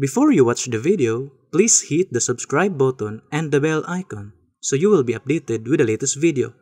Before you watch the video, please hit the subscribe button and the bell icon so you will be updated with the latest video.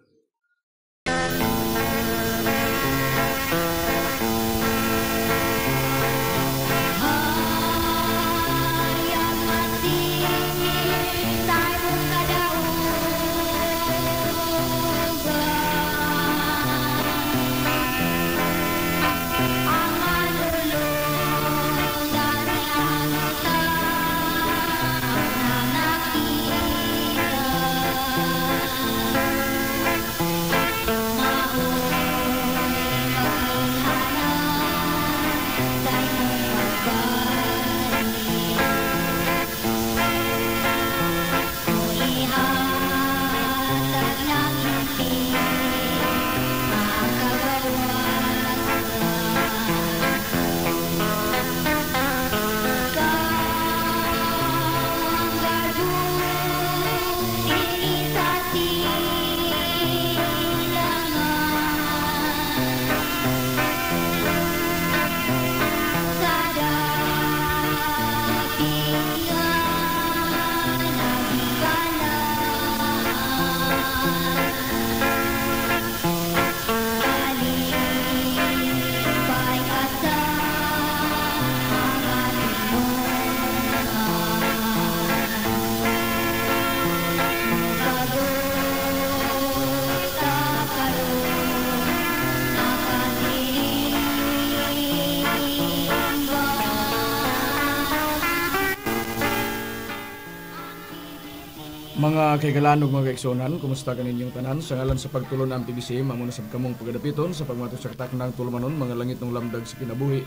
Mga kaigalan ug mga kaigsonan, kumusta kaninyong tanan? Sa ngalan sa pagtulon ang PBC, mamuna sab kamong pagadapiton sa pagmatusaktak ng tulumanon mga langit ng lamdag sa kinabuhi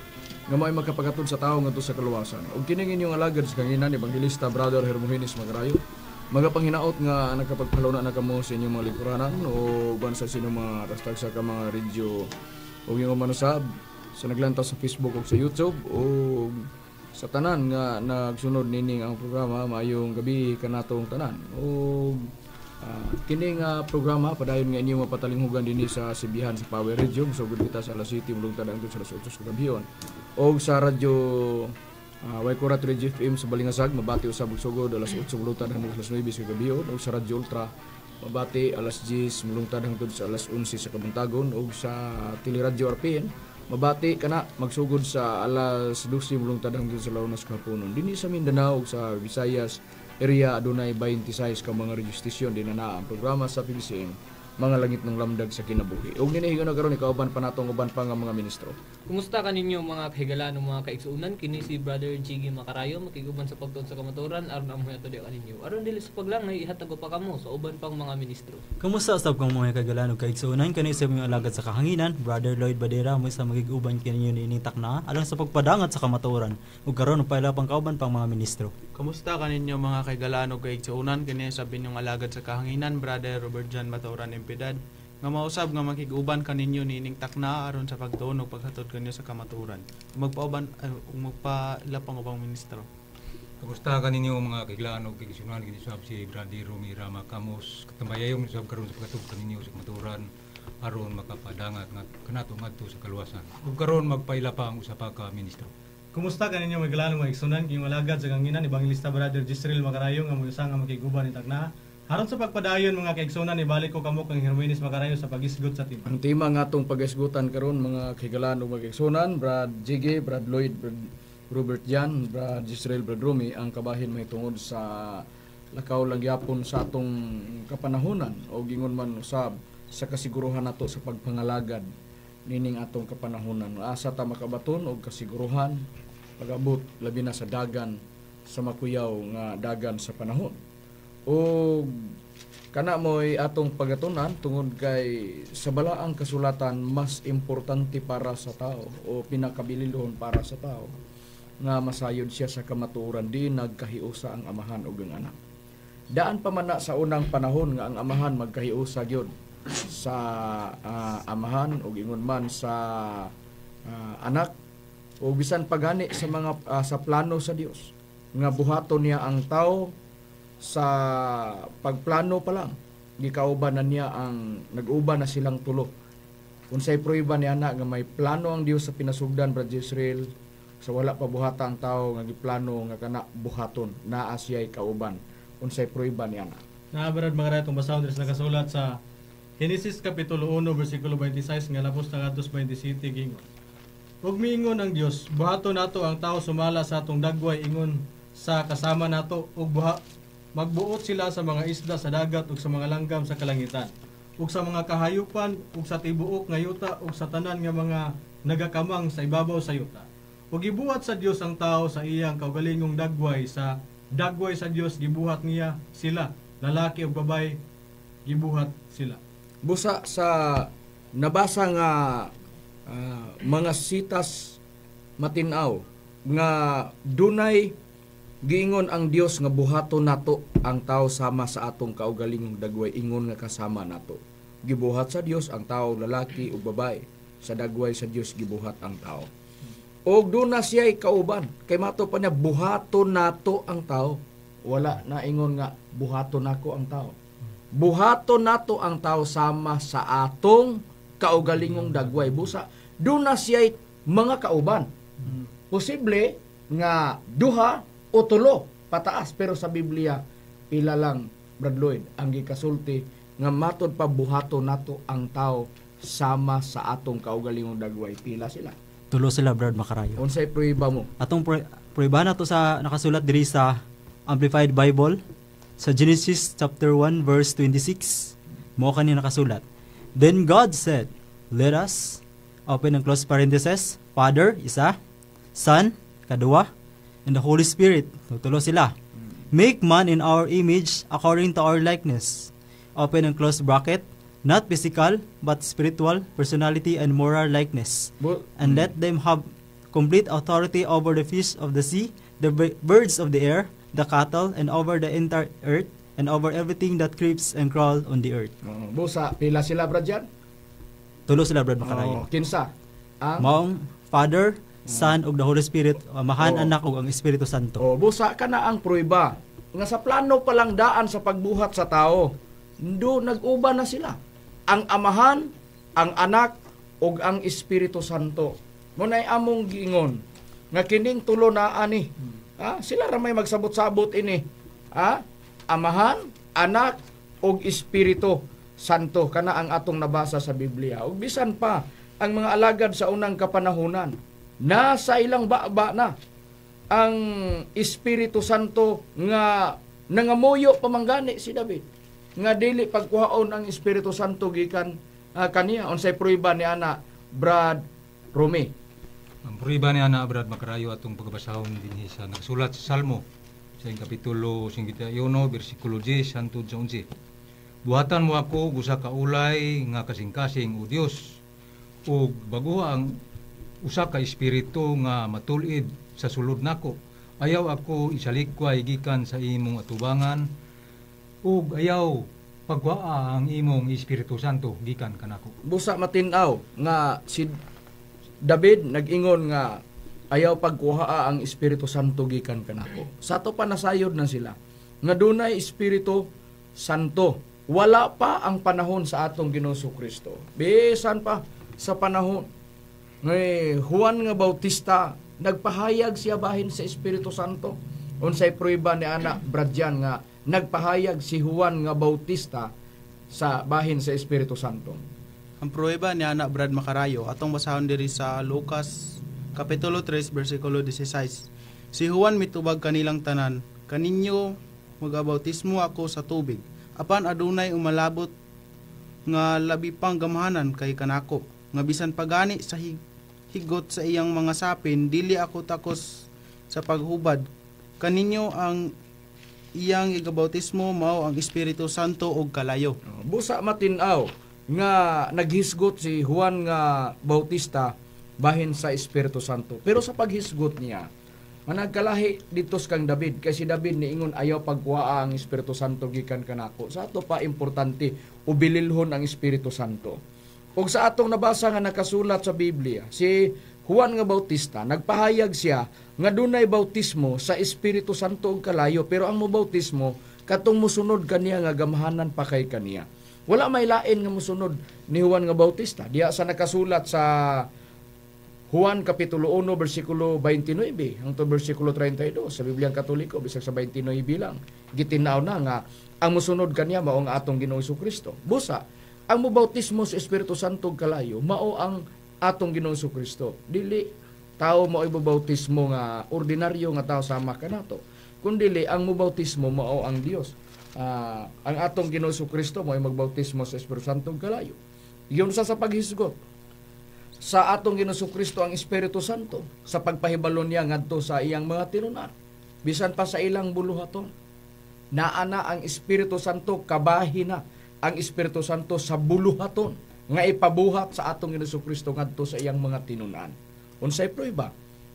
nga mao'y magkapagatod sa tao ngadto sa kaluwasan. Ug kining inyong alagad sa kanginan ni Evangelista Brother Hermogenes Magrayo. panghinaot nga nakapagpaluna na kamo sa inyong mga lingkuranan o ban sa sino mga rastag sa mga radio o yung manusab sa naglantaw sa Facebook o sa YouTube o sa tanan nga nagsunod nining ang programa maayong gabi kanatong tanan o uh, kini nga programa padayon nga inyo mapatalinghugan dinhi sa sibihan sa Power Radio so gud kita sa alas 7 mulong tanan sa alas 8 sa o sa radyo uh, 3 Radio FM sa Balingasag mabati usab sugod alas 8 mulong tanan alas 9 sa gabion o sa radyo Ultra mabati alas 10 mulong tanan sa alas 11 sa kabuntagon o sa teleradyo RPN Mabati kana magsugod sa alas 12 mulong tadang dun sa Launas kapunon. Dinhi sa Mindanao sa Visayas area adunay 26 ka mga radio station din na ang programa sa PBCM mga langit ng lamdag sa kinabuhi. Ug ninihigaw na karon ikauban pa natong uban pa nga mga ministro. Kumusta kaninyo mga kahigala ng mga kaigsuonan kini si Brother Jiggy Makarayo makiguban sa pagtuon sa kamaturan aron amo ato diha kaninyo. Aron dili sa paglangay ihatag pa kamo sa uban pang mga ministro. Kumusta sab kang mga kahigala ng kaigsuonan kini si mga alagad sa kahanginan, Brother Lloyd Badera mo sa magiguban kaninyo ni ining takna alang sa pagpadangat sa kamaturan ug karon pala pang kauban pang mga ministro. Kamusta kaninyo mga kay Galano kay Iksaunan kini sabi ninyong alagad sa kahanginan brother Robert John Matauran Impedad nga mausab nga makiguban kaninyo nining takna aron sa pagtuon og paghatod kanyo sa kamaturan. Magpauban uh, magpalapang ubang ministro. Kamusta kaninyo mga kay Galano kay Iksaunan kini sab si brother Romy Rama Kamos katambayayong sab karon sa paghatod kaninyo sa kamaturan aron makapadangat nga kanato ngadto sa kaluwasan. Ug karon magpailapang usa pa ka ministro. Kumusta kaninyo maglaan mga iksunan kayong malagad sa kanginan ni Bangilista Brother Jisrael Macarayo nga muyusa nga makiguban ni Tagna. Harot sa pagpadayon mga kaigsunan ibalik ko kamo kang Hermenis Macarayo sa pagisgot sa timan. Ang tema nga atong pagisgotan karon mga kahigalaan ug mga kaigsunan, Brad Jiggy, Brad Lloyd, Brad Robert Jan, Brad Jisrael, Brad Rumi ang kabahin may tungod sa lakaw lang yapon sa atong kapanahonan o gingon man usab sa kasiguruhan nato sa pagpangalagad nining atong kapanahonan. Asa ta makabaton og kasiguruhan pag-abot labi na sa dagan sa makuyaw nga dagan sa panahon. O kana mo'y atong pagatunan tungod kay sa balaang kasulatan mas importante para sa tao o pinakabililhon para sa tao nga masayod siya sa kamaturan di nagkahiusa ang amahan o ang anak. Daan pa man na sa unang panahon nga ang amahan magkahiusa gyud sa uh, amahan o ingon man sa uh, anak o bisan pagani sa mga uh, sa plano sa Dios nga buhaton niya ang tao sa pagplano pa lang gikauban na niya ang nag-uban na silang tulo unsay proyba ni ana nga may plano ang Dios sa pinasugdan Brad Israel sa wala pa buhata ang tao nga giplano nga kana buhaton na siya'y kauban unsay proyba ni ana Naabarad mga ratong basahon sa nakasulat sa Genesis Kapitulo 1, versikulo 26, nga lapos na 27, gingon. Huwag miingon ang Dios, buhato nato ang tao sumala sa atong dagway ingon sa kasama nato ug buha magbuot sila sa mga isda sa dagat ug sa mga langgam sa kalangitan ug sa mga kahayupan ug sa tibuok nga yuta ug sa tanan nga mga nagakamang sa ibabaw sa yuta. Ug gibuhat sa Dios ang tao sa iyang kaugalingong dagway sa dagway sa Dios gibuhat niya sila lalaki ug babay, gibuhat sila. Busa sa nabasa nga uh, mga sitas matinaw nga dunay giingon ang Dios nga buhato nato ang tao sama sa atong kaugalingong dagway ingon nga kasama nato. Gibuhat sa Dios ang tao lalaki ug babae. Sa dagway sa Dios gibuhat ang tao. Og duna siya siya'y kauban kay mato pa niya buhato nato ang tao. Wala na ingon nga buhaton nako ang tao. buhato nato ang tao sama sa atong kaugalingong dagway busa do na siya'y mga kauban posible nga duha o tulo pataas pero sa Biblia pila lang Brad Lloyd ang gikasulti nga matod pa buhato nato ang tao sama sa atong kaugalingong dagway pila sila tulo sila Brad Makarayo unsay pruiba mo atong pru- pruiba nato sa nakasulat diri sa Amplified Bible sa Genesis chapter 1 verse 26 mo kani nakasulat Then God said, Let us, open and close parenthesis, Father, isa, Son, kadua, and the Holy Spirit, tutulo sila. Make man in our image according to our likeness. Open and close bracket, not physical, but spiritual, personality, and moral likeness. Well, and hmm. let them have complete authority over the fish of the sea, the birds of the air, the cattle, and over the entire earth, and over everything that creeps and crawl on the earth. Oh, busa, pila sila brad yan? Tulo sila brad makarayo. Oh, kinsa? Ang? Maong Father, oh. Son, ug the Holy Spirit, amahan, uh, oh. anak, ug ang Espiritu Santo. Oh, busa ka na ang pruiba. Nga sa plano palang daan sa pagbuhat sa tao, do nag-uba na sila. Ang amahan, ang anak, ug ang Espiritu Santo. Munay among giingon nga kining tulo na ani. Ha? Hmm. Ah, sila ra may magsabot-sabot ini. Ha? Ah, Amahan, Anak ug Espiritu Santo kana ang atong nabasa sa Biblia. Og bisan pa ang mga alagad sa unang kapanahunan na sa ilang baba na ang Espiritu Santo nga nangamuyo pamanggani si David nga dili pagkuhaon ang Espiritu Santo gikan uh, kaniya unsay pruiba ni ana Brad Rumi. Ang pruiba ni ana Brad makarayo atong pagbasahon dinhi sa nagsulat sa Salmo sa kapitulo 51, versikulo 10 hangtod sa 11. Buhatan mo ako gusa ka nga kasing-kasing o Dios ug bago ang usa ka espiritu nga matulid sa sulod nako. Ayaw ako isalikway gikan sa imong atubangan ug ayaw pagwaa ang imong Espiritu Santo gikan kanako. Busa matinaw nga si David nagingon nga ayaw pagkuhaa ah, ang Espiritu Santo gikan kanako. Sa to pa nasayod na sila nga dunay Espiritu Santo. Wala pa ang panahon sa atong Ginoo Kristo. Bisan pa sa panahon ni Juan nga Bautista nagpahayag siya bahin sa Espiritu Santo. Unsay pruiba ni ana Bradyan nga nagpahayag si Juan nga Bautista sa bahin sa Espiritu Santo. Ang pruiba ni ana Brad Makarayo atong basahon diri sa Lucas Kapitulo 3, versikulo 16. Si Juan mitubag kanilang tanan, kaninyo magabautismo ako sa tubig, apan adunay umalabot nga labi pang gamhanan kay kanako, nga bisan pagani sa hig higot sa iyang mga sapin, dili ako takos sa paghubad. Kaninyo ang iyang igabautismo mao ang Espiritu Santo og kalayo. Oh, busa matinaw nga naghisgot si Juan nga Bautista bahin sa Espiritu Santo. Pero sa paghisgot niya, managkalahi dito kang David kay si David niingon ayaw pagkuha ang Espiritu Santo gikan kanako. Sa ato pa importante ubililhon ang Espiritu Santo. Ug sa atong nabasa nga nakasulat sa Biblia, si Juan nga Bautista nagpahayag siya nga dunay bautismo sa Espiritu Santo ang kalayo pero ang mobautismo katong musunod kaniya nga gamhanan pa kay kaniya. Wala may lain nga musunod ni Juan nga Bautista diha sa nakasulat sa Juan Kapitulo 1, versikulo 29, hangtod versikulo 32, sa Bibliang Katoliko, bisag sa 29 bilang, gitinaw na nga, ang musunod kaniya mao ang atong Ginoo Isu Kristo. Busa, ang mubautismo sa Espiritu Santo kalayo, mao ang atong Ginoo Isu Kristo. Dili, tao mao ibubautismo nga ordinaryo nga tao sama kanato. Kun dili, ang mubautismo mao ang Dios. Uh, ah, ang atong Ginoo Isu Kristo mao magbautismo sa Espiritu Santo kalayo. Yun sa sa paghisgot sa atong Ginoso Kristo ang Espiritu Santo sa pagpahibalo niya ngadto sa iyang mga tinunan bisan pa sa ilang buluhaton naa na ang Espiritu Santo kabahi na ang Espiritu Santo sa buluhaton nga ipabuhat sa atong Ginoso Kristo ngadto sa iyang mga tinunan unsay prueba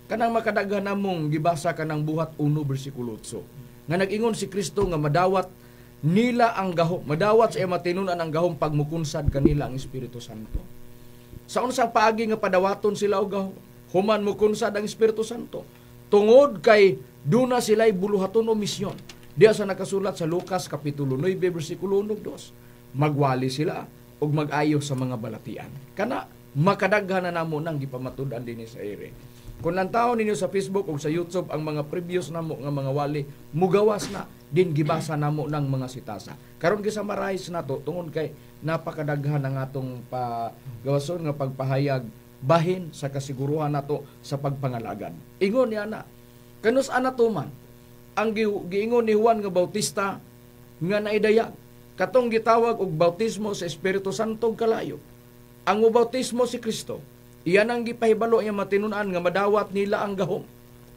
kanang makadaghan namong gibasa kanang buhat 1 bersikulo 8 nga nag-ingon si Kristo nga madawat nila ang gahom madawat sa mga imatinunan ang gahom pagmukunsad kanila ang Espiritu Santo sa unsa paagi nga padawaton sila og human mo kunsad ang Espiritu Santo. Tungod kay duna sila'y buluhaton o misyon. Diya sa nakasulat sa Lucas Kapitulo 9, versikulo 1, 2. Magwali sila o mag-ayo sa mga balatian. Kana, makadaghan na namo nang gipamatudan din sa ere kung nantaw ninyo sa Facebook o sa YouTube ang mga previous namo nga mga wali, mugawas na din gibasa namo ng mga sitasa. Karon gi-summarize na to tungod kay napakadaghan ang atong pagawason nga pagpahayag bahin sa kasiguruhan nato sa pagpangalagan. Ingon ni ana, kanus ana man ang giingon ni Juan nga Bautista nga naidayag katong gitawag og bautismo sa Espiritu Santo kalayo. Ang bautismo si Kristo Iyan ang gipahibalo niya matinunan nga madawat nila ang gahom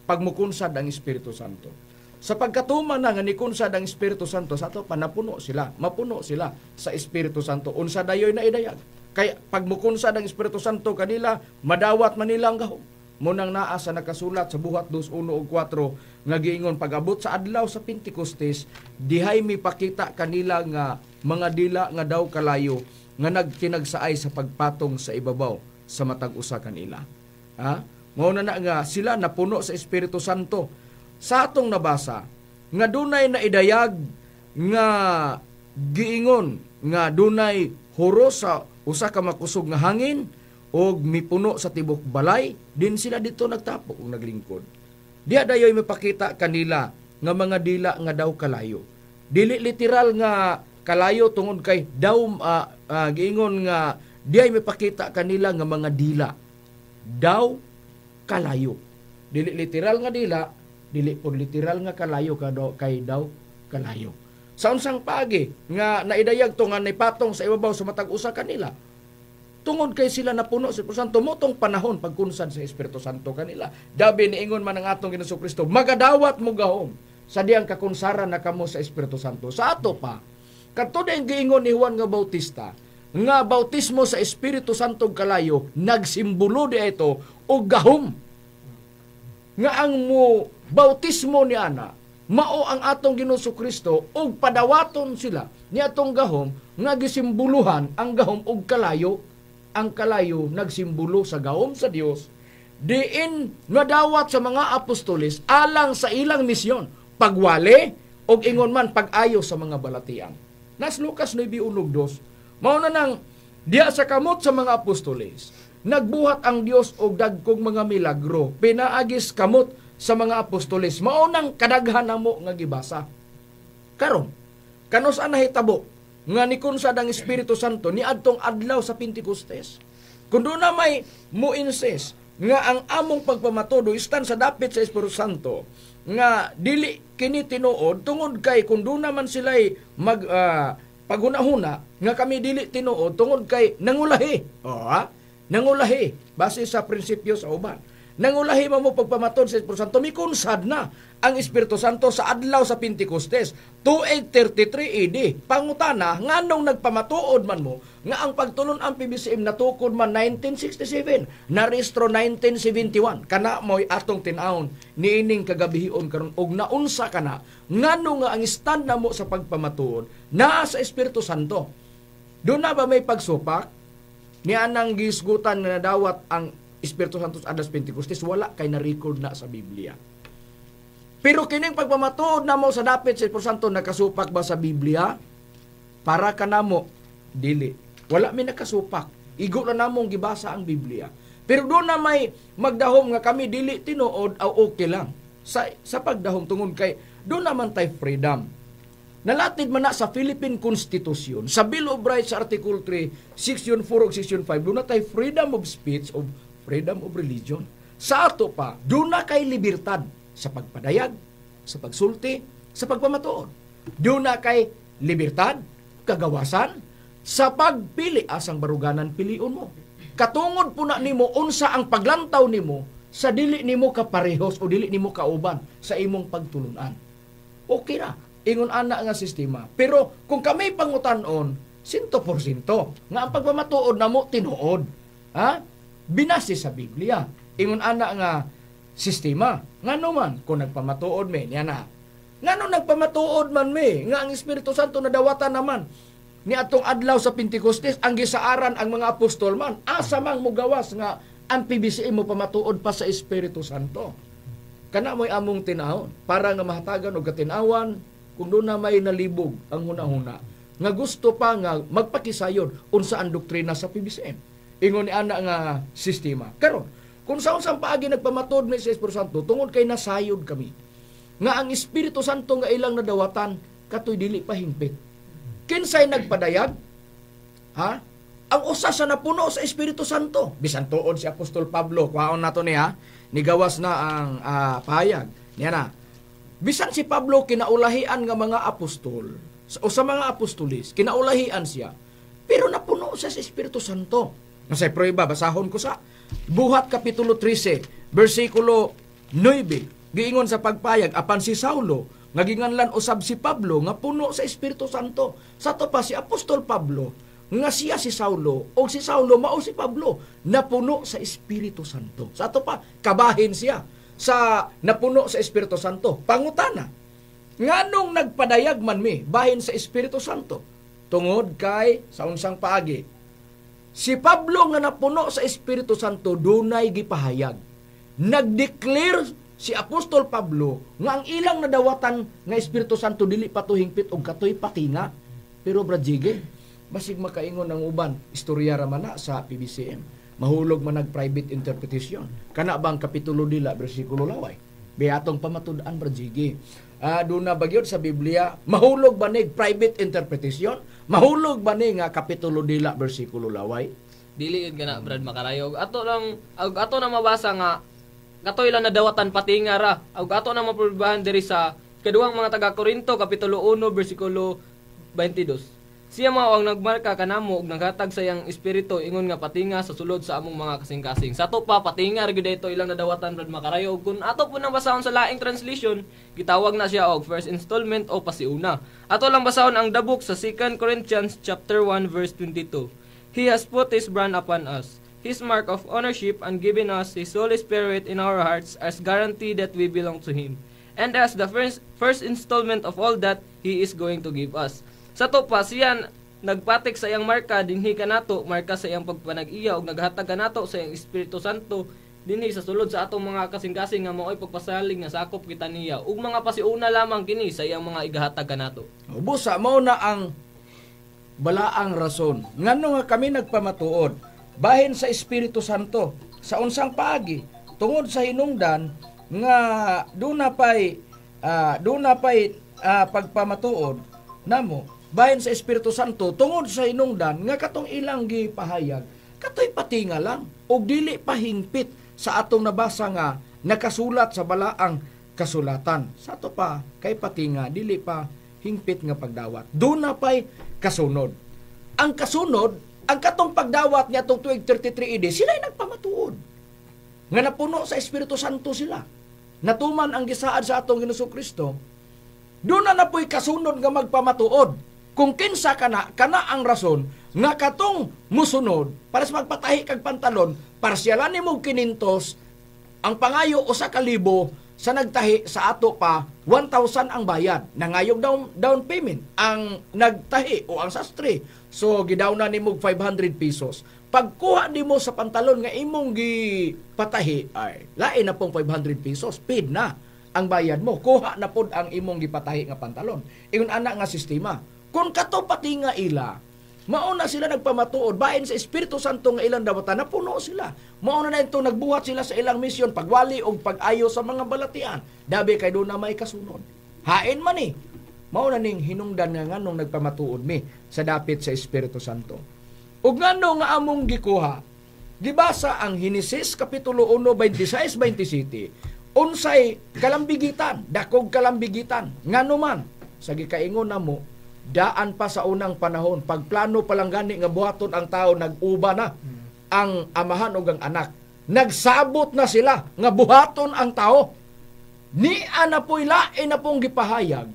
pagmukunsad ang Espiritu Santo. Sa pagkatuman na nga nikunsad ang Espiritu Santo, sa ato panapuno sila, mapuno sila sa Espiritu Santo. Unsa dayoy na idayag. Kaya pagmukunsad ang Espiritu Santo kanila, madawat man nila ang gahom. Munang naa sa nakasulat sa buhat 2:1 ug 4 nga giingon pagabot sa adlaw sa Pentecostes, dihay pakita kanila nga mga dila nga daw kalayo nga nagtinagsaay sa pagpatong sa ibabaw sa matag usa kanila. Ha? Mao na nga sila napuno sa Espiritu Santo. Sa atong nabasa nga dunay na idayag nga giingon nga dunay huro sa usa ka makusog nga hangin og mipuno sa tibok balay din sila dito nagtapo og naglingkod. Diya dayoy mapakita kanila nga mga dila nga daw kalayo. Dili literal nga kalayo tungod kay daw uh, ah, uh, ah, giingon nga Di ay mipakita kanila nga mga dila. Daw kalayo. Dili literal nga dila, dili pud literal nga kalayo kadaw kay daw kalayo. Sa unsang pagi nga naidayag to nga nipatong sa ibabaw sa matag usa kanila, tungod kay sila napuno sa Espiritu Santo motong panahon pagkunsad sa Espiritu Santo kanila dabi ni ingon man ang atong Ginoo Kristo magadawat mo gahom sa diyang kakunsara na kamo sa Espiritu Santo sa ato pa kadto ang giingon ni Juan nga Bautista nga bautismo sa Espiritu Santo kalayo nagsimbolo di ito og gahom nga ang mo bautismo ni ana mao ang atong Ginoso Kristo og padawaton sila ni atong gahom nga gisimbuluhan ang gahom og kalayo ang kalayo nagsimbolo sa gahom sa Dios diin nadawat sa mga apostolis alang sa ilang misyon pagwale og ingon man pag-ayo sa mga balatiang nas Lucas 9:2 Mao na nang diya sa kamot sa mga apostoles. Nagbuhat ang Dios og dagkong mga milagro, pinaagis kamot sa mga apostoles. Mao nang kadaghan namo nga gibasa. Karon, kanos ang nahitabo nga ni nikunsa dang Espiritu Santo ni adtong adlaw sa Pentecostes. Kung doon na may muinses nga ang among pagpamatodo istan sa dapit sa Espiritu Santo nga dili kini tinuod tungod kay kun doon naman sila'y mag uh, paguna huna nga kami dili tinuod tungod kay nangulahi. O ha? Nangulahi base sa prinsipyo sa uban. Nangulahi man mo pagpamaton sa Espiritu Santo, mikunsad na ang Espiritu Santo sa adlaw sa Pentecostes. 2833 AD, pangutana, nga nung nagpamatuod man mo, nga ang pagtulon ang PBCM natukod man 1967, na narestro 1971, kana mo'y atong tinahon, niining kagabihion karon og naunsa kana, nga nga ang stand na mo sa pagpamatuod, naa sa Espiritu Santo. Doon na ba may pagsupak? Ni anang gisgutan na nadawat ang Espiritu Santo sa Adas Pentecostes, wala kay na-record na sa Biblia. Pero kining pagpamatuod na mo sa dapit sa Espiritu Santo, nakasupak ba sa Biblia? Para ka na mo, dili. Wala mi nakasupak. Igo na namong gibasa ang Biblia. Pero doon na may magdahom nga kami dili tinuod o ah, okay lang. Sa, sa pagdahom tungod kay doon naman tay freedom. Nalatid man na sa Philippine Constitution, sa Bill of Rights Article 3, Section 4 o Section 5, doon na tay freedom of speech of freedom of religion. Sa ato pa, duna kay libertad sa pagpadayag, sa pagsulti, sa pagpamatuon. Duna kay libertad, kagawasan, sa pagpili asang ah, baruganan pilion mo. Katungod po na nimo unsa ang paglantaw nimo sa dili nimo kaparehos o dili nimo kauban sa imong pagtulunan. Okay na. ingon ana nga sistema. Pero kung kami pangutan-on, 100% nga ang pagpamatuod na mo, tinuod. Ha? binase sa Biblia. Ingon ana nga sistema. Ngano man kung nagpamatuod me niya na. Ngano nagpamatuod man me nga ang Espiritu Santo nadawatan naman ni atong adlaw sa Pentecostes ang gisaaran ang mga apostol man asa mang mugawas nga ang PBCA mo pamatuod pa sa Espiritu Santo. Kana mo'y among tinahon para nga mahatagan og katinawan kung doon na may nalibog ang hunahuna nga gusto pa nga magpakisayon unsa ang doktrina sa PBCM ingon ni ana nga sistema karon kung sa unsang paagi nagpamatod ni si Espiritu Santo tungod kay nasayod kami nga ang Espiritu Santo nga ilang nadawatan katoy dili pa hingpit kinsay nagpadayag ha ang usa sa napuno sa Espiritu Santo bisan tuod si Apostol Pablo kwaon nato niya nigawas na ang uh, ah, payag niya na bisan si Pablo kinaulahian nga mga apostol o sa mga apostolis kinaulahian siya pero napuno sa Espiritu Santo Masay proiba, basahon ko sa Buhat Kapitulo 13, versikulo 9. Giingon sa pagpayag, apan si Saulo, naginganlan usab si Pablo, nga puno sa Espiritu Santo. Sa to pa si Apostol Pablo, nga siya si Saulo, o si Saulo mao si Pablo, napuno sa Espiritu Santo. Sa to pa, kabahin siya sa napuno sa Espiritu Santo. Pangutana, nga nung nagpadayag man mi, bahin sa Espiritu Santo, tungod kay sa unsang paagi, Si Pablo nga napuno sa Espiritu Santo dunay gipahayag. Nagdeclare si Apostol Pablo nga ang ilang nadawatan nga Espiritu Santo dili patuhing pit og katoy patina. Pero Brajige, basig makaingon ang uban, istorya ra man sa PBCM. Mahulog man nag private interpretation. Kana bang kapitulo dila bersikulo laway? Beatong pamatud-an Brajige. Uh, ah, doon na bagyod sa Biblia, mahulog ba nag private interpretation? Mahulog ba ni nga kapitulo dila bersikulo laway? Dili yun gana Brad makarayog. Ato lang ato na mabasa nga katoy lang na dawatan pati nga ra. Ag ato na mapurbahan diri sa kaduhang mga taga Korinto kapitulo 1 bersikulo 22. Siya mao ang nagmarka kanamo ug naghatag sa iyang espiritu ingon nga patinga sa sulod sa among mga kasing-kasing. Sa to pa patinga ra dito ilang nadawatan brad makarayo ug kun ato po nang basahon sa laing translation, gitawag na siya og first installment o pasiuna. Ato lang basahon ang the book sa 2 Corinthians chapter 1 verse 22. He has put his brand upon us, his mark of ownership and given us his Holy Spirit in our hearts as guarantee that we belong to him. And as the first, first installment of all that, He is going to give us. Sa tupa, siyan nagpatik sa iyang marka dinhi kanato marka sa iyang pagpanag-iya ug naghatag nato sa iyang Espiritu Santo dinhi sa sulod sa atong mga kasing-kasing nga maoy pagpasalig nga sakop kita niya ug mga pasiuna lamang kini sa iyang mga igahatag nato. ubos sa mao na ang balaang rason ngano nga kami nagpamatuod bahin sa Espiritu Santo sa unsang paagi tungod sa hinungdan nga do na pay uh, ah, do na pay uh, pagpamatuod namo bahin sa Espiritu Santo tungod sa hinungdan nga katong ilang gipahayag katoy patinga lang ug dili pahingpit sa atong nabasa nga nakasulat sa balaang kasulatan sa ato pa kay patinga dili pa hingpit nga pagdawat do na pay kasunod ang kasunod ang katong pagdawat niya atong tuig 33 ED sila nagpamatuod nga napuno sa Espiritu Santo sila natuman ang gisaad sa atong Ginoso Kristo do na napoy kasunod nga magpamatuod kung kinsa kana kana ang rason nga katong musunod para sa magpatahi kag pantalon parsyalan nimo kinintos ang pangayo o sa kalibo sa nagtahi sa ato pa 1,000 ang bayad nangayog down down payment ang nagtahi o ang sastre so gidaw na nimo 500 pesos pagkuha nimo sa pantalon nga imong gipatahi ay lain na pong 500 pesos paid na ang bayad mo kuha na pod ang imong gipatahi nga pantalon ingon ana nga sistema kung kato pati nga ila, mauna sila nagpamatuod bain sa Espiritu Santo nga ilang dawata, napuno sila. Mauna na ito nagbuhat sila sa ilang misyon pagwali og pag-ayo sa mga balatian. Dabi kay do na may kasunod. Hain man ni. Eh. Mao ning hinungdan nga nganong nagpamatuod mi sa dapit sa Espiritu Santo. Ug ngano nga among gikuha? Gibasa ang Hinisis kapitulo 1 26 27. Unsay kalambigitan, dakog kalambigitan, ngano man sa gikaingon namo daan pa sa unang panahon pagplano pa lang gani nga buhaton ang tao nag-uba na ang amahan ug ang anak nagsabot na sila nga buhaton ang tao ni ana poy lain na pong gipahayag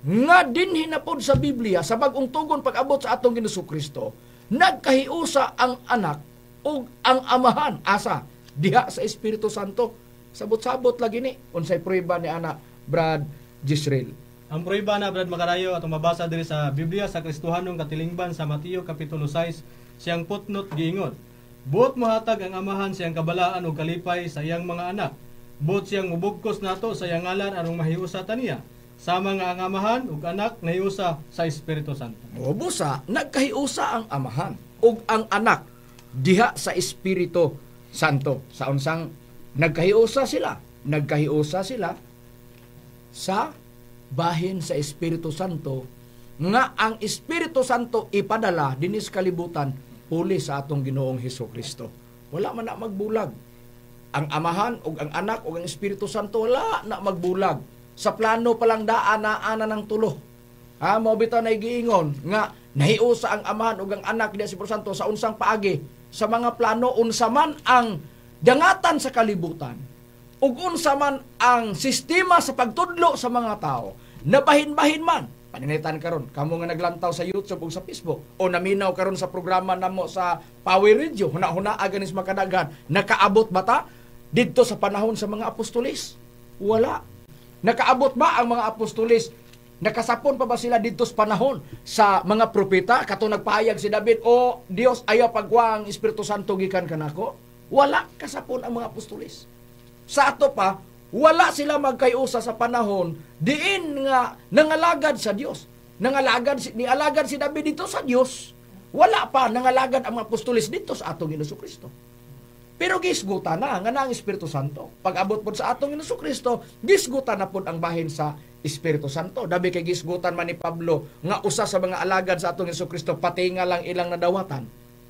nga dinhi na pod sa Biblia sa bagong tugon pag-abot sa atong Ginoo Kristo nagkahiusa ang anak ug ang amahan asa diha sa Espiritu Santo sabot-sabot lagi ni unsay prueba ni ana Brad Jisrael ang proiba na abad makarayo at mabasa diri sa Biblia sa Kristohanong katilingban sa Mateo kapitulo 6 siyang putnot giingon. Buot mohatag ang amahan siyang kabalaan o kalipay sa iyang mga anak. Buot siyang mubugkos nato sa iyang ngalan arong mahiusa taniya. Sama nga ang amahan ug anak nahiusa sa Espiritu Santo. Obusa, nagkahiusa ang amahan ug ang anak diha sa Espiritu Santo. Sa unsang nagkahiusa sila, nagkahiusa sila sa bahin sa Espiritu Santo nga ang Espiritu Santo ipadala dinis kalibutan puli sa atong Ginoong Heso Kristo. Wala man na magbulag. Ang amahan o ang anak o ang Espiritu Santo wala na magbulag. Sa plano pa lang daan na ana ng tulo. Ha, ah, mo bitaw na igiingon nga nahiusa ang amahan o ang anak ni Espiritu Santo sa unsang paagi sa mga plano unsa man ang dangatan sa kalibutan ug unsa man ang sistema sa pagtudlo sa mga tao nabahin-bahin man paninitan karon kamo nga naglantaw sa YouTube ug sa Facebook o naminaw karon sa programa namo sa Power Radio huna-huna aganis makadaghan nakaabot ba ta didto sa panahon sa mga apostolis wala nakaabot ba ang mga apostolis Nakasapon pa ba sila dito sa panahon sa mga propeta? Kato nagpahayag si David, O Dios, ayaw pagwa ang Espiritu Santo gikan kanako? Wala kasapon ang mga apostolis sa ato pa, wala sila magkayusa sa panahon diin nga nangalagad sa Dios. Nangalagad si alagad si David dito sa Dios. Wala pa nangalagad ang mga apostolis dito sa atong Hesus Kristo. Pero gisguta na nga ang Espiritu Santo. Pag abot pod sa atong Hesus Kristo, gisguta na pod ang bahin sa Espiritu Santo. Dabi kay gisgutan man ni Pablo nga usa sa mga alagad sa atong Hesus Kristo pati nga lang ilang nadawatan.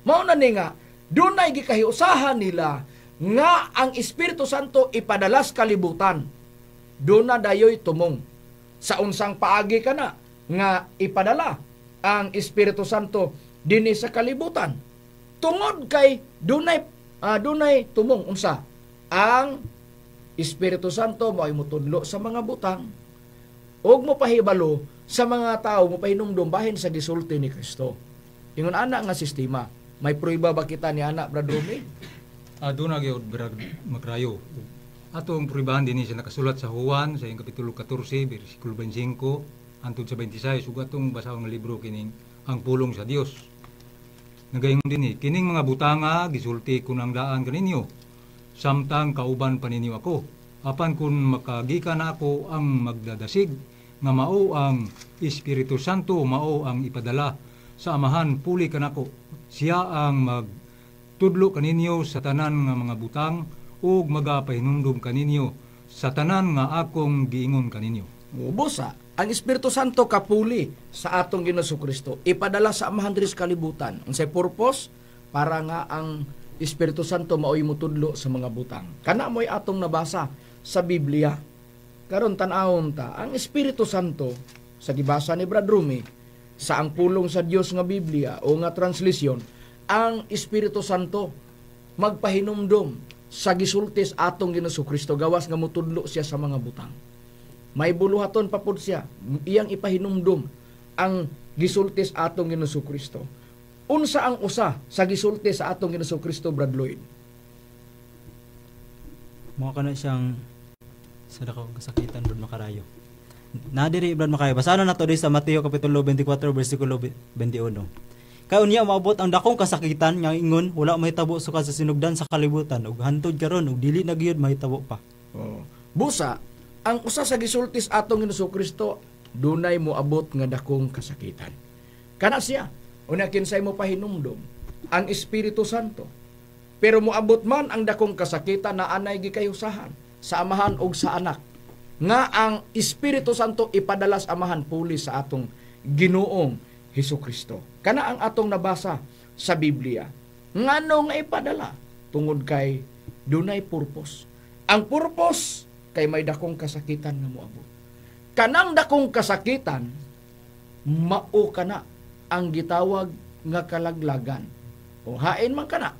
Mao na ni nga dunay gikahiusahan nila nga ang Espiritu Santo ipadalas kalibutan. Do na dayoy tumong. Sa unsang paagi ka na nga ipadala ang Espiritu Santo dinhi sa kalibutan. Tungod kay dunay uh, dunay tumong unsa ang Espiritu Santo mo ay mutudlo sa mga butang ug mo pahibalo sa mga tao mo pahinumdom bahin sa gisulti ni Kristo. Ingon ana nga sistema, may pruiba ba kita ni ana Brad aduna gyud birag magrayo. Ato ang pribahan din sa nakasulat sa Juan sa kapitulo 14 bersikulo 25 antud sa 26 ug atong basahon nga libro kining ang pulong sa Dios. Nagayon dinhi eh, kining mga butanga gisulti ko ng daan kaninyo samtang kauban pa ninyo ako apan kun makagika na ako ang magdadasig nga mao ang Espiritu Santo mao ang ipadala sa amahan puli kanako siya ang mag Tudlo kaninyo sa tanan nga mga butang ug magapahinumdum kaninyo sa tanan nga akong giingon kaninyo. Mubosa, ang Espiritu Santo kapuli sa atong Ginoso Kristo ipadala sa amahan diri sa kalibutan. Unsay purpose para nga ang Espiritu Santo maoy mutudlo sa mga butang. Kana mo'y atong nabasa sa Biblia. Karon tan aon ta, ang Espiritu Santo sa gibasa ni Brad Rumi sa ang pulong sa Dios nga Biblia o nga translation ang Espiritu Santo magpahinumdom sa gisultis atong Ginoo Kristo gawas nga mutudlo siya sa mga butang. May buluhaton pa pud siya iyang ipahinumdom ang gisultis atong Ginoo Kristo. Unsa ang usa sa gisultis sa atong Ginoo Kristo Brad Lloyd? Mukha kana siyang sa dako kasakitan Brad Makarayo. Nadiri Brad Makarayo. Basano na to sa Mateo Kapitulo 24 versikulo 21. Kay unya maabot ang dakong kasakitan nga ingon wala mahitabo suka sa sinugdan sa kalibutan ug hantod karon ug dili na gyud mahitabo pa. Oh. Busa, ang usa sa gisultis atong Hesus Kristo dunay moabot nga dakong kasakitan. Kana siya, una kinsay mo pahinumdom ang Espiritu Santo. Pero moabot man ang dakong kasakitan na anay gikayusahan sa amahan og sa anak nga ang Espiritu Santo ipadalas amahan puli sa atong Ginoong Heso Kristo. Kana ang atong nabasa sa Biblia. Ngano nga ipadala tungod kay dunay purpose. Ang purpose kay may dakong kasakitan nga moabot. Kanang dakong kasakitan mao kana ang gitawag nga kalaglagan. O hain man kana.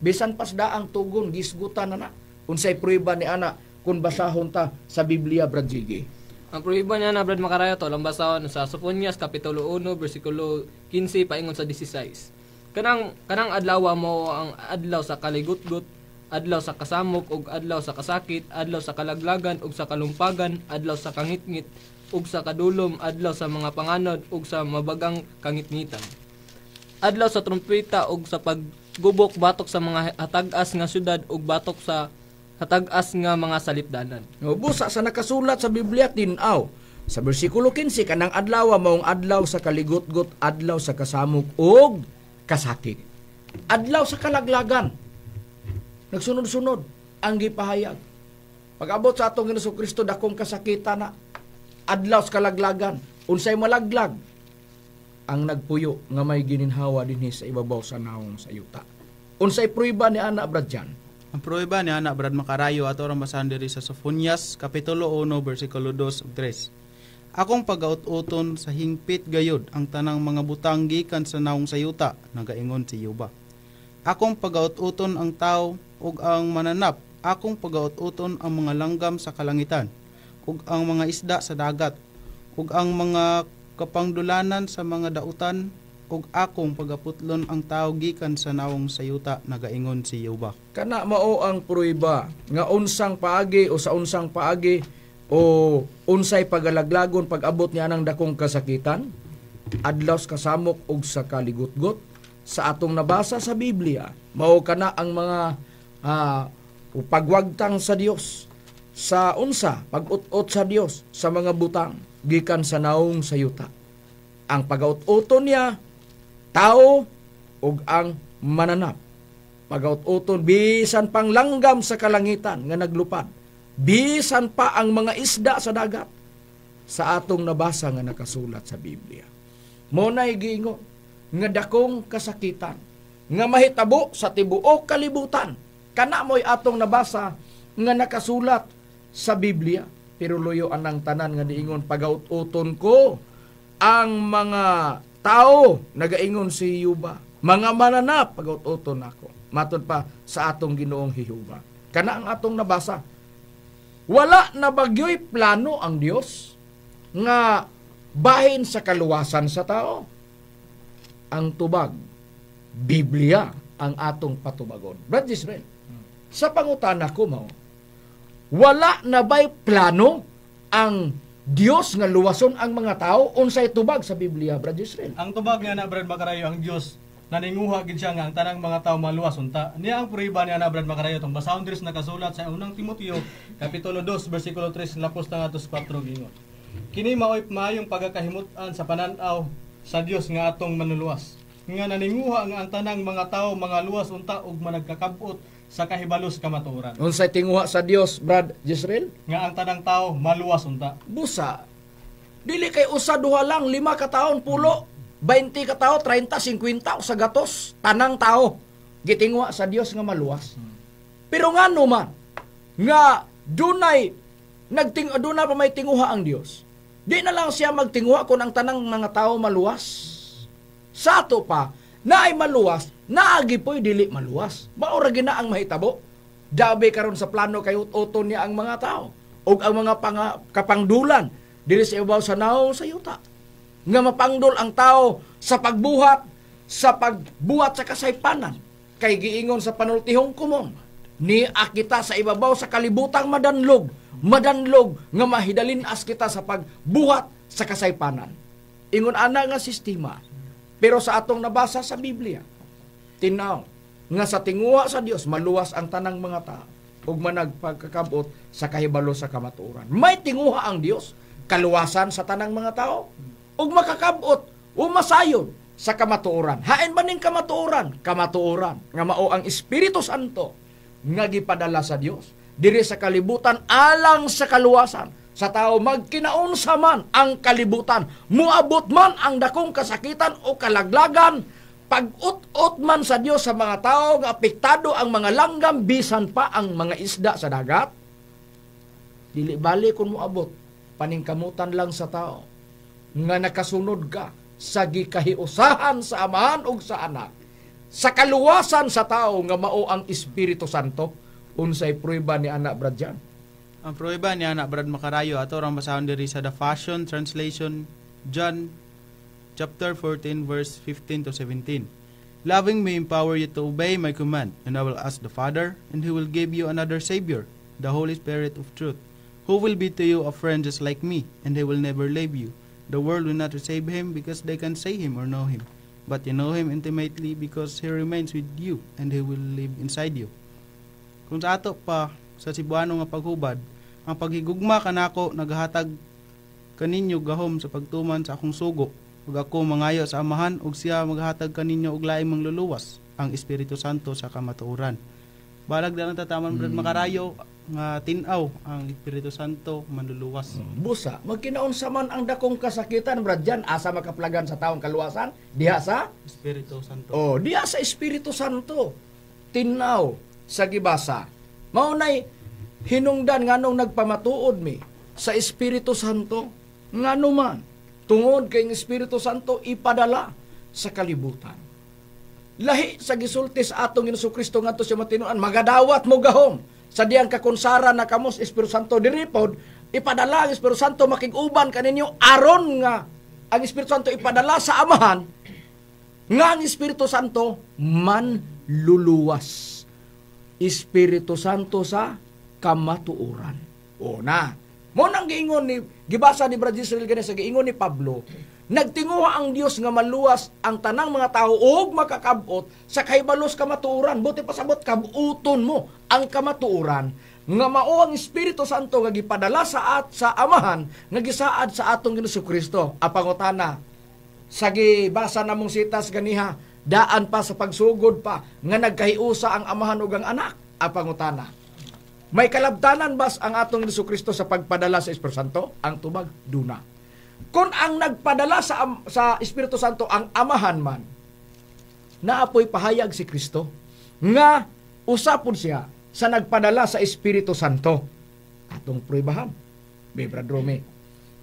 Bisan pasda ang tugon gisgutan na na. Unsay prueba ni ana kung basahon ta sa Biblia Brajigi. Ang prohibo niya na brad makarayo to lang basahon sa Soponias kapitulo 1 bersikulo 15 paingon sa 16. Kanang kanang adlaw mo ang adlaw sa kaligutgot, adlaw sa kasamok ug adlaw sa kasakit, adlaw sa kalaglagan ug sa kalumpagan, adlaw sa kangitngit ug sa kadulom, adlaw sa mga panganod ug sa mabagang kangitngitan. Adlaw sa trumpeta ug sa paggubok batok sa mga hatagas nga syudad ug batok sa hatag-as nga mga salipdanan. No, busa sa nakasulat sa Biblia tinaw. Sa bersikulo 15 kanang adlaw maong adlaw sa kaligot-got, adlaw sa kasamok og kasakit. Adlaw sa kalaglagan. Nagsunod-sunod ang gipahayag. Pag-abot sa atong Ginoong Kristo dakong kasakitan na adlaw sa kalaglagan, unsay malaglag ang nagpuyo nga may gininhawa dinhi sa ibabaw sa naong sa yuta. Unsay pruiba ni ana Bradjan ang proiba niya na brad makarayo at ang basahan diri sa Sofonias kapitulo 1 bersikulo 2 3. Akong pagaut-uton sa hingpit gayod ang tanang mga butang gikan sa naong sayuta nagaingon si Yuba. Akong pagaut-uton ang tao ug ang mananap, akong pagaut-uton ang mga langgam sa kalangitan ug ang mga isda sa dagat ug ang mga kapangdulanan sa mga dautan og akong pagaputlon ang tao gikan sa nawong sayuta nagaingon si Yuba. Kana mao ang pruiba nga unsang paagi o sa unsang paagi o unsay pagalaglagon pagabot niya ng dakong kasakitan, adlaws kasamok og sa kaligutgot sa atong nabasa sa Biblia. Mao kana ang mga uh, ah, pagwagtang sa Dios sa unsa pag sa Dios sa mga butang gikan sa naong sayuta. Ang pag niya tao ug ang mananap. Pagaut-uton bisan pang langgam sa kalangitan nga naglupad. Bisan pa ang mga isda sa dagat sa atong nabasa nga nakasulat sa Biblia. Monay na giingon nga dakong kasakitan nga mahitabo sa tibuok kalibutan kana mo'y atong nabasa nga nakasulat sa Biblia pero luyo anang tanan nga diingon, pagaut-uton ko ang mga tao nagaingon si Yuba mga mananap pagautoton nako matod pa sa atong Ginoong Hihuba kana ang atong nabasa wala na bagyoy plano ang Dios nga bahin sa kaluwasan sa tao ang tubag Biblia ang atong patubagon Brad Israel sa pangutana ko mao wala na bay plano ang Dios nga luwason ang mga tao unsay tubag sa Biblia, Brad Israel. Ang tubag niya na Brad Makarayo ang Dios naninguha gid siya nga ang tanang mga tao maluwas unta niya ang puriba niya na Brad Makarayo tong basahon diri nakasulat sa unang Timoteo kapitulo 2 bersikulo 3 lapos na atos 4 gingon. Kini maoy maayong pagakahimutan sa pananaw sa Dios nga atong manuluwas nga naninguha nga ang tanang mga tao mga luwas unta ug managkakabot sa kahibalo sa kamaturan. Unsay tinguha sa Dios, Brad Jisrael? Nga ang tanang tao maluwas unta. Busa. Dili kay usa duha lang, lima ka taon, pulo, 20 ka tao, 30, 50 usa gatos, tanang tao gitinguha sa Dios nga maluwas. Pero nga man nga dunay nagting aduna pa may tinguha ang Dios. Di na lang siya magtinguha kung ang tanang mga tao maluwas. Sa ato pa, na ay maluwas, naagi po'y dili maluwas. Maura gina ang mahitabo. Dabi karon sa plano kay uton niya ang mga tao ug ang mga panga, kapangdulan dili sa ibabaw sa naong sa yuta. Nga mapangdol ang tao sa pagbuhat, sa pagbuhat sa kasaypanan kay giingon sa panultihong kumon ni akita sa ibabaw sa kalibutang madanlog madanlog nga mahidalin as kita sa pagbuhat sa kasaypanan ingon ana nga sistema pero sa atong nabasa sa Biblia tinaw nga sa tinguwa sa Dios maluwas ang tanang mga tao ug managpagkakabot sa kahibalo sa kamatuoran. May tinguha ang Dios kaluwasan sa tanang mga tao ug makakabot o masayon sa kamatuoran. Hain ba ning kamatuoran? Kamatuoran nga mao ang Espiritu Santo nga gipadala sa Dios diri sa kalibutan alang sa kaluwasan sa tao magkinaunsa man ang kalibutan muabot man ang dakong kasakitan o kalaglagan pag-ut-ut man sa Dios sa mga tao nga apektado ang mga langgam bisan pa ang mga isda sa dagat dili bali kun moabot paningkamutan lang sa tao nga nakasunod ka sa gikahiusahan sa amahan ug sa anak sa kaluwasan sa tao nga mao ang Espiritu Santo unsay pruweba ni anak Bradjan ang pruweba ni anak Brad Makarayo ato rang basahon diri sa The Fashion Translation John chapter 14, verse 15 to 17. Loving me empower you to obey my command, and I will ask the Father, and he will give you another Savior, the Holy Spirit of truth, who will be to you a friend just like me, and he will never leave you. The world will not receive him because they can see him or know him. But you know him intimately because he remains with you, and he will live inside you. Kung sa ato pa, sa Cebuano nga paghubad, ang paghigugma kanako naghatag kaninyo gahom sa pagtuman sa akong sugo ug ako mangayo sa Amahan ug siya maghatag kaninyo og laing mangluluwas ang Espiritu Santo sa kamatuoran. Balag na lang tataman mm. makarayo nga tinaw ang Espiritu Santo manluluwas. Hmm. Busa, magkinaon sa man ang dakong kasakitan brad dyan, asa makaplagan sa taong kaluwasan diha sa Espiritu Santo. Oh, diha sa Espiritu Santo. Tinaw sa gibasa. Mao nay hinungdan nganong nagpamatuod mi sa Espiritu Santo nganuman tungod kay ng Espiritu Santo ipadala sa kalibutan. Lahi sa gisultis atong Ginoo Kristo ngadto sa matinuan magadawat mo gahom sa diyang kakonsara na kamus Espiritu Santo diripod ipadala ang Espiritu Santo makiguban kaninyo aron nga ang Espiritu Santo ipadala sa amahan nga ang Espiritu Santo man luluwas Espiritu Santo sa kamatuoran. O na, mo nang giingon ni gibasa ni Brother Israel kani sa giingon ni Pablo, nagtinguha ang Dios nga maluwas ang tanang mga tao og makakabot sa kaybalos kamatuoran. Buti pasabot kabuton mo ang kamatuoran nga mao ang Espiritu Santo nga gipadala sa at sa amahan nga gisaad sa atong Ginoong Kristo. Apangutana sa gibasa namong sitas ganiha daan pa sa pagsugod pa nga nagkahiusa ang amahan ug ang anak. Apangutana may kalabdanan bas ang atong Hesus Kristo sa pagpadala sa Espiritu Santo? Ang tubag, duna. Kung ang nagpadala sa, sa Espiritu Santo ang amahan man, naapoy pahayag si Kristo nga usapon siya sa nagpadala sa Espiritu Santo. Atong pruibahan. Bebra Drome.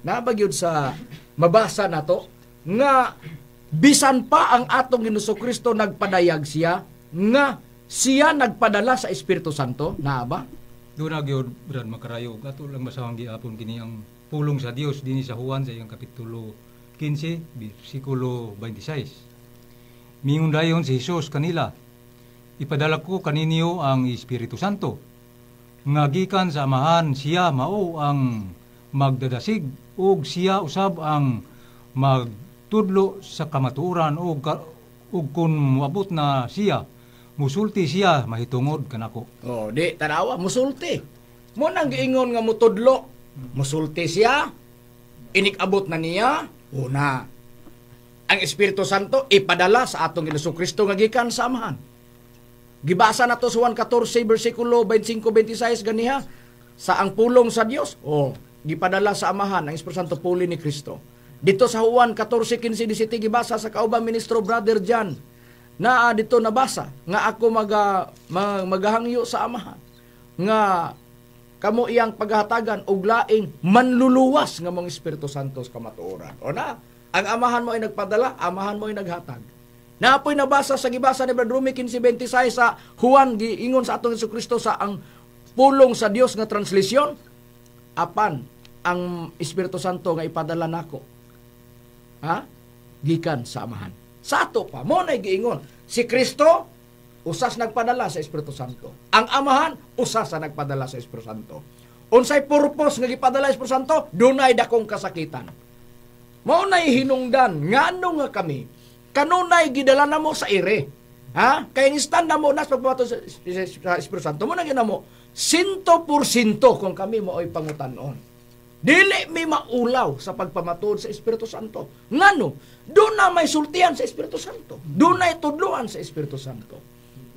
Nabagyod sa mabasa na to nga bisan pa ang atong Hesus Kristo nagpadayag siya nga siya nagpadala sa Espiritu Santo. Naa ba? Dura gyud brad makarayo ato lang basahon giapon kini ang pulong sa Dios dinhi sa Juan sa iyang kapitulo 15 bersikulo 26. Mingon dayon si Jesus kanila, Ipadala ko kaninyo ang Espiritu Santo, nga gikan sa amahan siya mao ang magdadasig ug siya usab ang magtudlo sa kamaturan ug ug kun moabot na siya musulti siya mahitungod kanako. Oh, di tarawa musulti. Mo nang giingon nga mutudlo. Musulti siya. Inikabot na niya. Una, ang Espiritu Santo ipadala sa atong Ginoo Kristo nga gikan sa amahan. Gibasa na to sa 1:14 bersikulo 25-26 ganiha sa ang pulong sa Dios. Oh, gipadala sa amahan ang Espiritu Santo puli ni Kristo. Dito sa Juan 14:15-17 gibasa sa kauban ministro brother John naa dito nabasa nga ako maga, mag, magahangyo sa Amahan nga kamo iyang paghatagan og laing manluluwas nga mong Espiritu Santo sa kamatuoran. O na, ang amahan mo ay nagpadala, amahan mo ay naghatag. Naapoy nabasa sa gibasa ni Brad Rumi 15:26 sa Juan giingon sa atong Hesus Kristo sa ang pulong sa Dios nga translisyon apan ang Espiritu Santo nga ipadala nako. Ha? Gikan sa amahan. Sato pa, mo na giingon. Si Kristo, usas nagpadala sa Espiritu Santo. Ang Amahan, usas sa nagpadala sa Espiritu Santo. Unsay purpose nga gipadala Espiritu Santo, dunay dakong kasakitan. Mao na hinungdan ngano nga kami kanunay gidala na mo sa ire. Ha? Kay ni stand na mo nas pagpabato sa Espiritu Santo mo na ginamo 100% kung kami mo ay pangutan-on. Dili mi maulaw sa pagpamatuod sa Espiritu Santo. Ngano? Doon na may sultian sa Espiritu Santo. Doon na itudluan sa Espiritu Santo.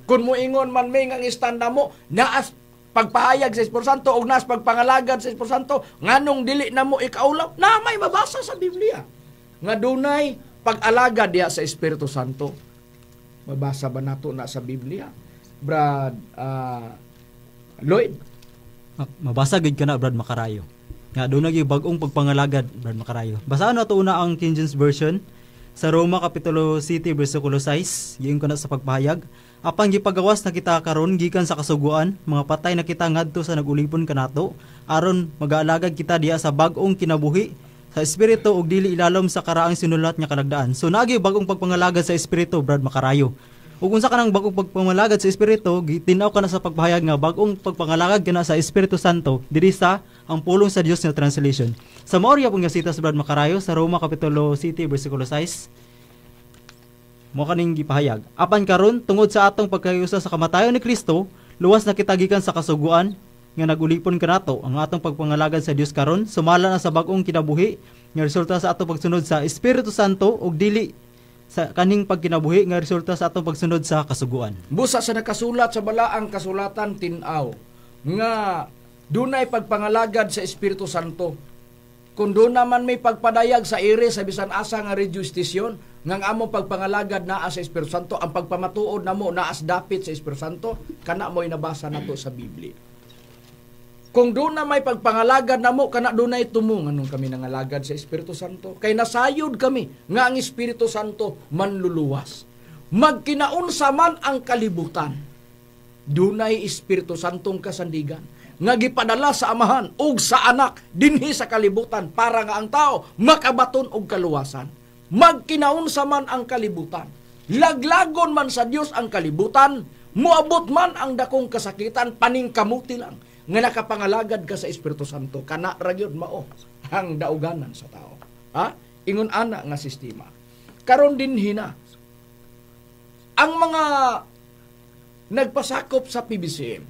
Kung muingon man may ang istanda mo, naas pagpahayag sa Espiritu Santo o naas pagpangalagad sa Espiritu Santo, nganong dili na mo ikaulaw, na may mabasa sa Biblia. Nga dunay pag-alaga diya sa Espiritu Santo. Mabasa ba nato na sa Biblia? Brad uh, Lloyd? Mabasa gid ka na, Brad Makarayo. Nga doon naging bagong pagpangalagad, Brad Makarayo. Basahan na una ang King James Version sa Roma Kapitulo City versikulo 6, giing ko na sa pagpahayag. Apang gipagawas na kita karon gikan sa kasuguan, mga patay na kita ngadto sa nagulipon kanato, aron magaalagad kita diya sa bagong kinabuhi sa espiritu ug dili ilalom sa karaang sinulat nga kalagdaan. So naagi bagong pagpangalagad sa espiritu, Brad Makarayo ug unsa kanang bag-ong pagpamalagad sa espiritu gitinaw kana sa pagpahayag nga bag-ong pagpangalagad kana sa Espiritu Santo diri sa ang pulong sa Dios nga translation sa Moria pong nga sa Brad Makarayo sa Roma kapitulo City versikulo 6 mo kaning gipahayag apan karon tungod sa atong pagkayusa sa kamatayon ni Kristo luwas na kita gikan sa kasuguan nga nagulipon kanato ang atong pagpangalagad sa Dios karon sumala na sa bag-ong kinabuhi nga resulta sa atong pagsunod sa Espiritu Santo ug dili sa kaning pagkinabuhi nga resulta sa atong pagsunod sa kasuguan. Busa sa nakasulat sa balaang kasulatan tinaw nga dunay pagpangalagad sa Espiritu Santo. Kung doon naman may pagpadayag sa ire sa bisan asa nga rejustisyon, ngang amo pagpangalagad naa sa Espiritu Santo, ang pagpamatuod namo naas dapit sa Espiritu Santo, kana mo mo'y nabasa nato sa Biblia. Kung doon na may pagpangalagad na mo, kana doon na itumong. Anong kami nangalagad sa Espiritu Santo? Kay nasayod kami nga ang Espiritu Santo manluluwas. Magkinaunsa man ang kalibutan. Dunay Espiritu Santong kasandigan nga gipadala sa amahan ug sa anak dinhi sa kalibutan para nga ang tao makabaton og kaluwasan magkinaunsa man ang kalibutan laglagon man sa Dios ang kalibutan muabot man ang dakong kasakitan paningkamuti lang nga nakapangalagad ka sa Espiritu Santo kana ragyod mao ang dauganan sa tao ha ingon ana nga sistema karon din hina ang mga nagpasakop sa PBCM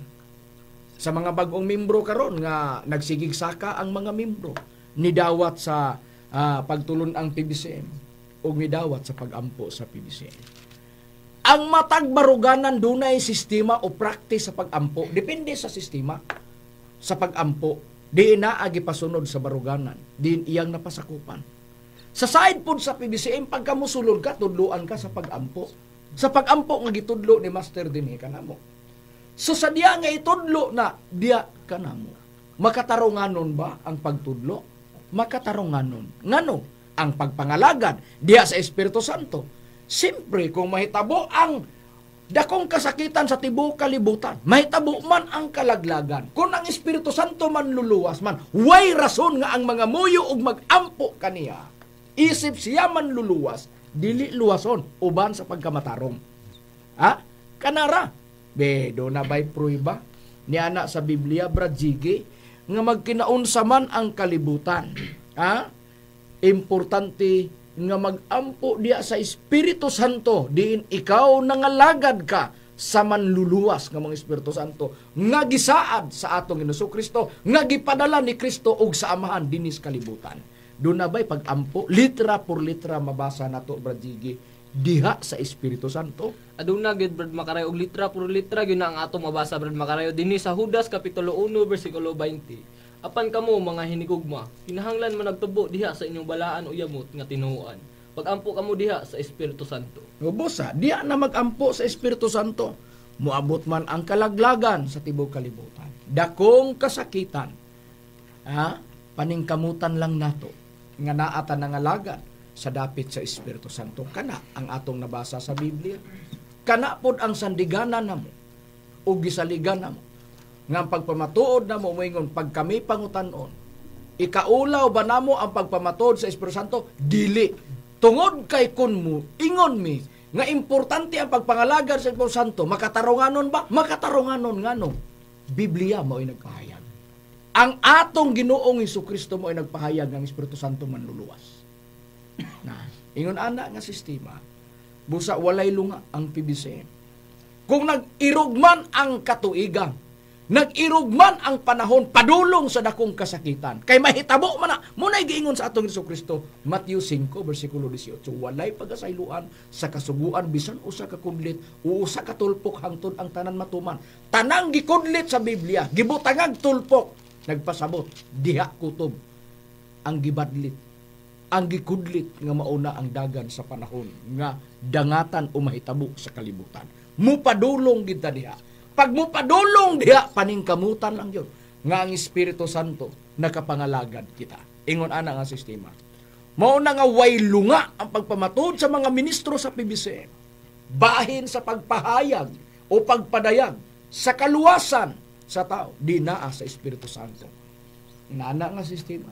sa mga bagong membro karon nga nagsigig saka ang mga membro nidawat sa uh, pagtulon ang PBCM ug nidawat sa pagampo sa PBCM ang matag baruganan dunay sistema o practice sa pagampo depende sa sistema sa pagampo di naagi agipasunod sa baruganan di iyang napasakupan sa side pod sa PBCM pagkamusulod ka tudloan ka sa pagampo sa pagampo nga gitudlo ni Master dinhi eh, kanamo so sa diya nga itudlo na diya kanamo makatarunganon ba ang pagtudlo makatarunganon ngano ang pagpangalagad diya sa Espiritu Santo Siyempre, kung mahitabo ang Dakong kasakitan sa tibo kalibutan, mahitabo man ang kalaglagan. Kung ang Espiritu Santo man luluwas man, way rason nga ang mga muyo og magampo kaniya. Isip siya man luluwas, dili luwason uban sa pagkamatarong. Ha? Kanara. bedo na bay pruiba ni ana sa Biblia Brajigi nga magkinaunsa man ang kalibutan. Ha? Importante nga magampo diya sa Espiritu Santo diin ikaw nangalagad ka sa manluluwas ng mga Espiritu Santo nga gisaad sa atong Ginoo Kristo nga gipadala ni Kristo og sa amahan dinis kalibutan. Do na bay pagampo litra por litra mabasa nato Brajigi diha sa Espiritu Santo. Aduna gid brad Makaray og litra por litra gyud na ang atong mabasa brad makarayo dinis sa Judas kapitulo 1 bersikulo 20. Apan kamo mga hinigugma, kinahanglan man nagtubo diha sa inyong balaan o yamot nga tinuuan. Pagampo kamo diha sa Espiritu Santo. Ubosa, diha na magampo sa Espiritu Santo. Muabot man ang kalaglagan sa tibuok kalibutan. Dakong kasakitan. Ha? Paningkamutan lang nato nga naa ta nangalagan sa dapit sa Espiritu Santo kana ang atong nabasa sa Biblia. Kana pod ang sandiganan namo o gisaligan namo nga pagpamatuod na mo moingon pag kami pangutanon ikaulaw ba namo ang pagpamatuod sa Espiritu Santo dili tungod kay kun mo ingon mi nga importante ang pagpangalagar sa Espiritu Santo makatarunganon ba makatarunganon ngano Biblia mao nagpahayag ang atong Ginoong Kristo mo ay nagpahayag ng Espiritu Santo manluluwas na ingon ana nga sistema busa walay lunga ang PBC kung nag-irugman ang katuigan nagirugman ang panahon padulong sa dakong kasakitan kay mahitabo man na munay giingon sa atong Hesus Kristo Matthew 5 bersikulo 18 walay pagasayloan sa kasuguan bisan usa ka kudlit o usa ka tulpok hangtod ang tanan matuman tanang gikudlit sa Biblia gibutangag tulpok nagpasabot diha kutob ang gibadlit ang gikudlit nga mauna ang dagan sa panahon nga dangatan o mahitabo sa kalibutan mupadulong gid diha pag mo padulong diha, paningkamutan lang yon Nga ang Espiritu Santo, nakapangalagad kita. Ingon ana nga sistema. Mao na nga lunga ang pagpamatud sa mga ministro sa PBCM. Bahin sa pagpahayag o pagpadayag sa kaluwasan sa tao, di naa sa Espiritu Santo. Nana nga sistema.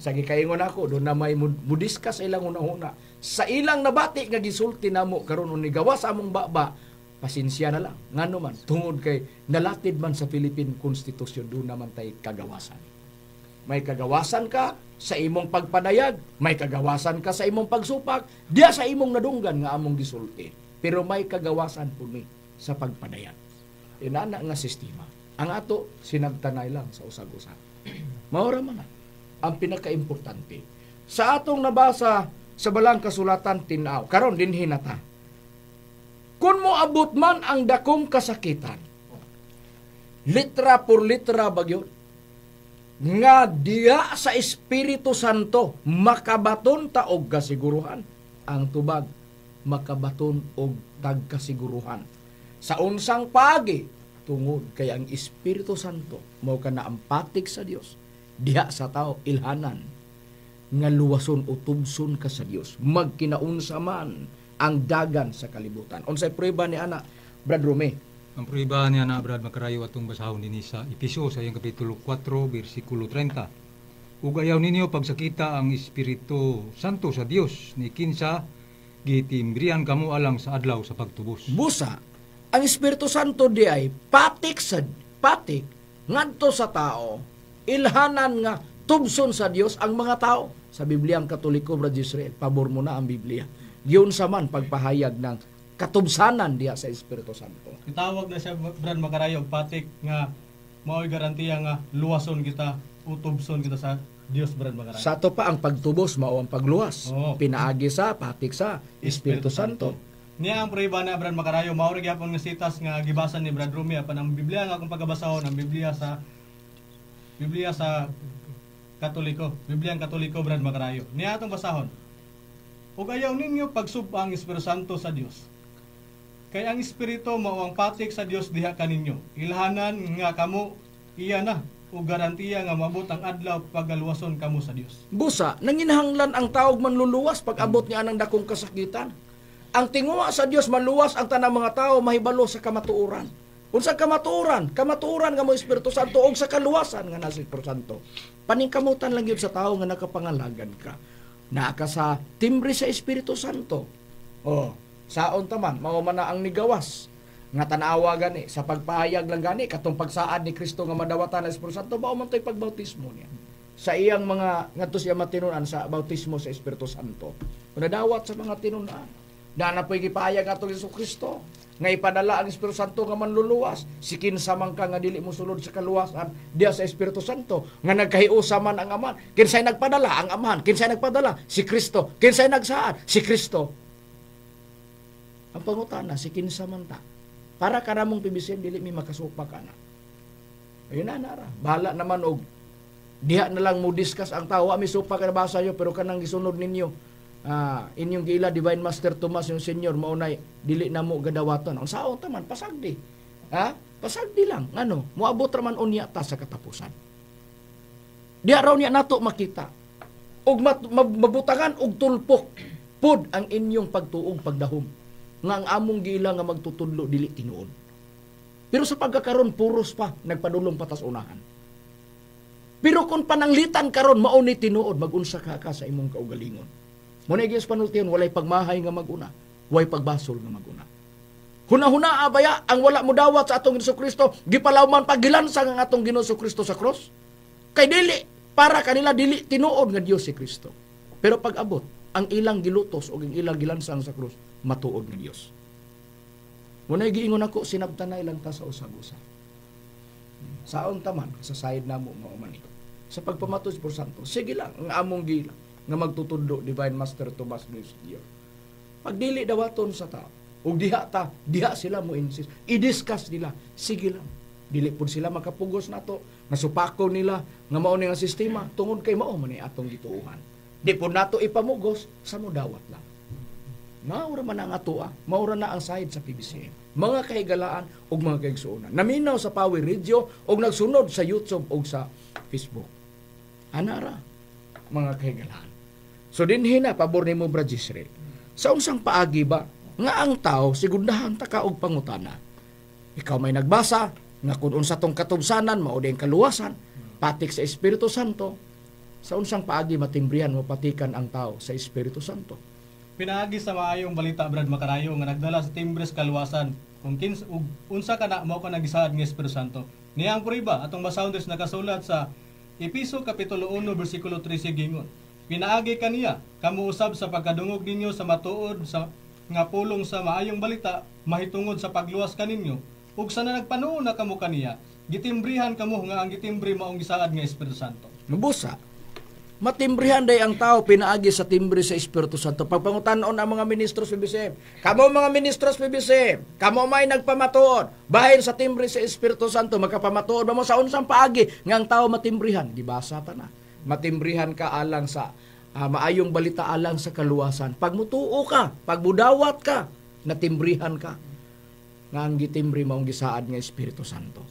Sa gikaingon ako, doon na may mudiskas ilang una-una. Sa ilang nabati nga gisulti namo karon ni gawas among baba, pasensya na lang. Nga naman, tungod kay nalatid man sa Philippine Constitution, doon naman tayo kagawasan. May kagawasan ka sa imong pagpadayag, may kagawasan ka sa imong pagsupak, diya sa imong nadunggan nga among gisulti. Pero may kagawasan po ni sa pagpadayag. Inana nga sistema. Ang ato, sinagtanay lang sa usag-usag. Maura man Ang pinakaimportante. Sa atong nabasa sa balang kasulatan tinaw, karon din hinata kung moabot man ang dakong kasakitan, litra por litra bagyo, nga diya sa Espiritu Santo makabaton ta og kasiguruhan ang tubag makabaton og tagkasiguruhan sa unsang pagi tungod kay ang Espiritu Santo mao kana ang patik sa Dios diha sa tao ilhanan nga luwason o tubson ka sa Dios magkinaunsa man ang dagan sa kalibutan. Unsay prueba ni ana, Brad Rome? Ang prueba ni ana, Brad, makarayo atong basahon dinhi sa Episo sa iyang kapitulo 4, bersikulo 30. Ugayaw ninyo pagsakita ang Espiritu Santo sa Dios ni kinsa gitimbrian kamo alang sa adlaw sa pagtubos. Busa, ang Espiritu Santo di ay patik sa patik ngadto sa tao ilhanan nga tubson sa Dios ang mga tao. Sa Biblia ang Katoliko Brad Israel, pabor mo na ang Biblia yun sa man pagpahayag ng katubsanan diha sa Espiritu Santo. Kitawag na siya Bran Magarayog Patik nga mao'y garantiya nga luwason kita utubson kita sa Dios Bran Magarayog. Sa to pa ang pagtubos mao ang pagluwas. Oh. Pinaagi sa patik sa Espiritu, Espiritu Santo. Santo. Niya ang prohiba na Brad Makarayo, mauri gyapon nga sitas nga gibasa ni Brad Rumia pa ng Biblia nga akong pagkabasahon ang Biblia sa Biblia sa Katoliko, Biblia ang Katoliko Brad Makarayo. Niya atong basahon ug ayaw ninyo pagsubpa ang Espiritu Santo sa Dios. Kay ang Espiritu mao ang patik sa Dios diha kaninyo. Ilhanan nga kamo iya na o garantiya nga mabot ang adlaw pagaluwason kamo sa Dios. Busa, nanginahanglan ang taog manluluwas pag abot niya ng dakong kasakitan. Ang tinguha sa Dios maluwas ang tanang mga tao mahibalo sa kamatuoran. Unsa kamatuoran? Kamatuoran nga mo Espiritu Santo og sa kaluwasan nga nasa Espiritu Santo. Paningkamutan lang gyud sa tao nga nakapangalagan ka naa sa timbre sa Espiritu Santo. Oh, saon taman mao man na ang nigawas nga tanawa gani sa pagpahayag lang gani katong pagsaad ni Kristo nga madawatan ang Espiritu Santo mao man toy pagbautismo niya sa iyang mga ngadto siya matinunan sa bautismo sa Espiritu Santo. Kung nadawat sa mga tinunan, na po'y gipahayag atong Jesu Kristo nga ipadala ang Espiritu Santo nga manluluwas sikin sa mangka nga dili mo sulod sa kaluwasan diya sa Espiritu Santo nga nagkahiusa man ang aman kinsay nagpadala ang amahan kinsay nagpadala si Kristo kinsay nagsaad si Kristo ang pangutana si kinsa man ta para karamong pibisen dili mi makasupak kana ayun na nara bala naman og diha na lang mo discuss ang tawo mi supak na basa yo pero kanang gisunod ninyo ah, inyong gila Divine Master Tomas yung senior maunay dili na mo gadawaton ang saon man pasagdi ha pasagdi lang ano moabot ra man unya ta sa katapusan diha raw niya nato makita ug mabutangan og tulpok pod ang inyong pagtuong pagdahom nga ang among gila nga magtutudlo dili tinuod pero sa pagkakaron puros pa nagpadulong patas unahan pero kung pananglitan karon mao ni tinuod magunsa ka ka sa imong kaugalingon Muna yung panultiyon, walay pagmahay nga maguna, walay pagbasol nga maguna. Hunahuna abaya ang wala mo dawat sa atong Ginoo Kristo, gipalawman pagilansa ang atong Ginoo Kristo sa cross. Kay dili para kanila dili tinuod nga Dios si Kristo. Pero pag abot ang ilang gilutos o ang ilang gilansang sa krus, matuod nga Dios. Muna'y giingon ako, sinabtan na ilang ta sa usag-usa. Saon taman, sa side na mo, maumani. Sa pagpamatos por santo, sige lang, ang among gilang nga magtutudlo Divine Master Tomas Luis Dio. Pagdili dawaton sa tao, ug diha ta, diha sila mo insist. I-discuss nila, sige lang. Dili pud sila makapugos nato, nasupako nila nga mao nga sistema tungod kay mao man atong gituuhan. Di pud nato ipamugos sa mudawat lang. Maura man ang atoa, ah. maura na ang side sa PBCM. Mga kahigalaan ug mga kaigsuonan. Naminaw sa Power Radio ug nagsunod sa YouTube ug sa Facebook. Anara, mga kahigalaan. So din na pabor nimo Brad Israel. Sa unsang paagi ba nga ang tao sigundahan ta og pangutana. Ikaw may nagbasa nga kun unsa tong katubsanan mao din kaluwasan patik sa Espiritu Santo. Sa unsang paagi matimbrihan mo patikan ang tao sa Espiritu Santo. Pinaagi sa maayong balita Brad Makarayo nga nagdala sa timbres kaluwasan kung kins ug unsa kana mao ka nagisaad nga Espiritu Santo. Niyang puriba atong basahon nakasulat sa Episo Kapitulo 1 bersikulo 13 gingon Pinaagi kaniya, kamuusab sa pagkadungog ninyo sa matuod sa nga pulong sa maayong balita, mahitungod sa pagluwas kaninyo, ug sa na nagpanuon na kamo kaniya, gitimbrihan kamo nga ang gitimbre maong gisaad nga Espiritu Santo. Nubusa. Matimbrihan day ang tao pinaagi sa timbre sa Espiritu Santo. Pagpangutan-on ang mga ministro sa PBCM. Kamo mga ministro sa PBCM, kamo may nagpamatuod. Bahin sa timbre sa Espiritu Santo, magkapamatuod ba mo sa unsang paagi nga ang tao matimbrihan. Gibasa ta na matimbrihan ka alang sa uh, maayong balita alang sa kaluwasan. Pag ka, pagbudawat ka, natimbrihan ka. Nga ang gitimbri maong gisaad nga Espiritu Santo.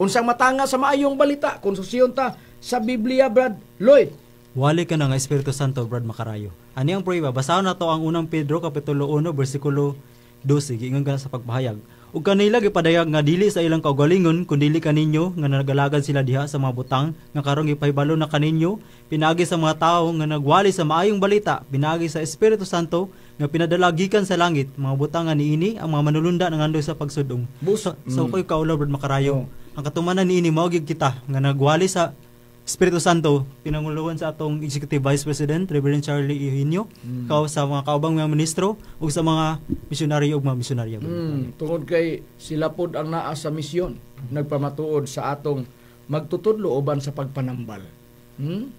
Unsang matanga sa maayong balita, kung susiyon ta sa Biblia, Brad Lloyd. Wali ka na nga Espiritu Santo, Brad Makarayo. Ani ang prueba? basahon na to ang unang Pedro, Kapitulo 1, versikulo 12, giingon ka sa pagpahayag ug kanila gipadayag nga dili sa ilang kaugalingon kundili kaninyo nga nagalagan sila diha sa mga butang nga karong ipahibalo na kaninyo pinagi sa mga tawo nga nagwali sa maayong balita pinagi sa Espiritu Santo nga pinadala gikan sa langit mga butang nga niini ang mga manulunda nangandoy sa pagsudong. Busa, so, mm. so koy kaulaw brad makarayong. Oh. Mm. Ang katumanan niini mao gyud kita nga nagwali sa Espiritu Santo, pinanguluhan sa atong Executive Vice President, Reverend Charlie Eugenio, mm. kao sa mga kaubang mga ministro o sa mga misyonaryo o mga misyonaryo. Mm. Tungod kay sila pod ang naa sa misyon, nagpamatuod sa atong magtutudlo uban sa pagpanambal. Hmm?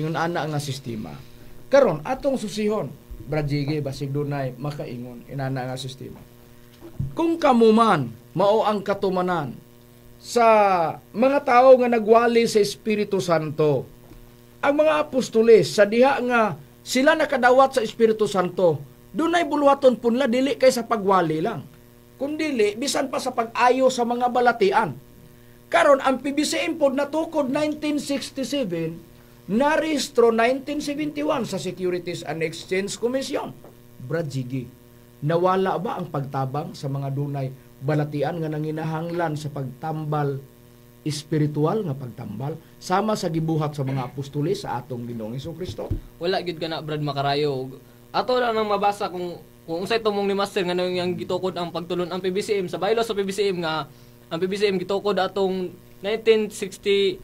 Ingon ana nga sistema. Karon atong susihon, Brajige basig dunay makaingon inana nga sistema. Kung kamuman mao ang katumanan sa mga tao nga nagwali sa Espiritu Santo. Ang mga apostoles sa diha nga sila nakadawat sa Espiritu Santo, dunay buluhaton punla dili kay sa pagwali lang. Kun dili bisan pa sa pag-ayo sa mga balatian. Karon ang PBCM pod natukod 1967, naristro 1971 sa Securities and Exchange Commission. Brad Jiggy, nawala ba ang pagtabang sa mga dunay balatian nga nanginahanglan sa pagtambal espiritual nga pagtambal sama sa gibuhat sa mga apostoles sa atong Ginoong Hesus Kristo. Wala gid kana Brad Makarayo. Ato lang nang mabasa kung kung unsay tumong ni Master nga nang gitukod ang pagtulon ang PBCM sa baylo sa PBCM nga ang PBCM gitukod atong 1967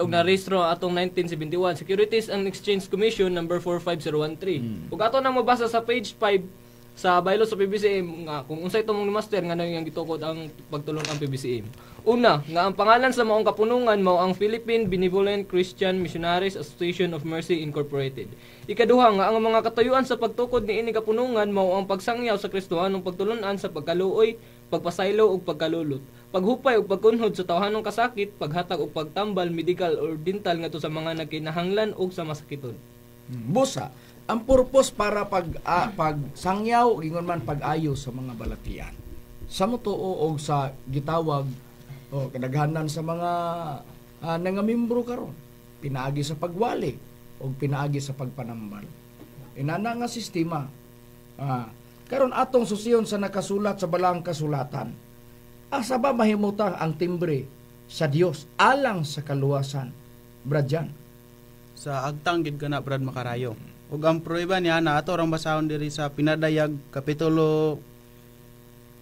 og hmm. narehistro atong 1971 Securities and Exchange Commission number 45013. Hmm. Ug ato nang mabasa sa page 5 sa bylaws sa PBCM nga kung unsay tumong ni master nga yung gitukod ang pagtulong ang PBCM. Una, nga ang pangalan sa maong kapunungan mao ang Philippine Benevolent Christian Missionaries Association of Mercy Incorporated. Ikaduha nga ang mga katuyuan sa pagtukod ni ini kapunungan mao ang pagsangyaw sa Kristohanong pagtulon-an sa pagkaluoy, pagpasaylo ug pagkalulot, paghupay ug pagkunhod sa tawhanong kasakit, paghatag ug pagtambal medical or dental ngadto sa mga nagkinahanglan ug sa masakiton. Busa, ang purpose para pag uh, pag sangyaw gingon man pag-ayo sa mga balatian. Sa mutuo og sa gitawag o oh, kadaghanan sa mga uh, ah, nangamembro karon pinaagi sa pagwali o pinaagi sa pagpanambal. Inana nga sistema. Ah, karon atong susiyon sa nakasulat sa balang kasulatan. Asa ba mahimutang ang timbre sa Dios alang sa kaluwasan, Bradjan? Sa agtang gid kana Brad Makarayo ug ang prueba niya na ato rang basahon diri sa pinadayag kapitulo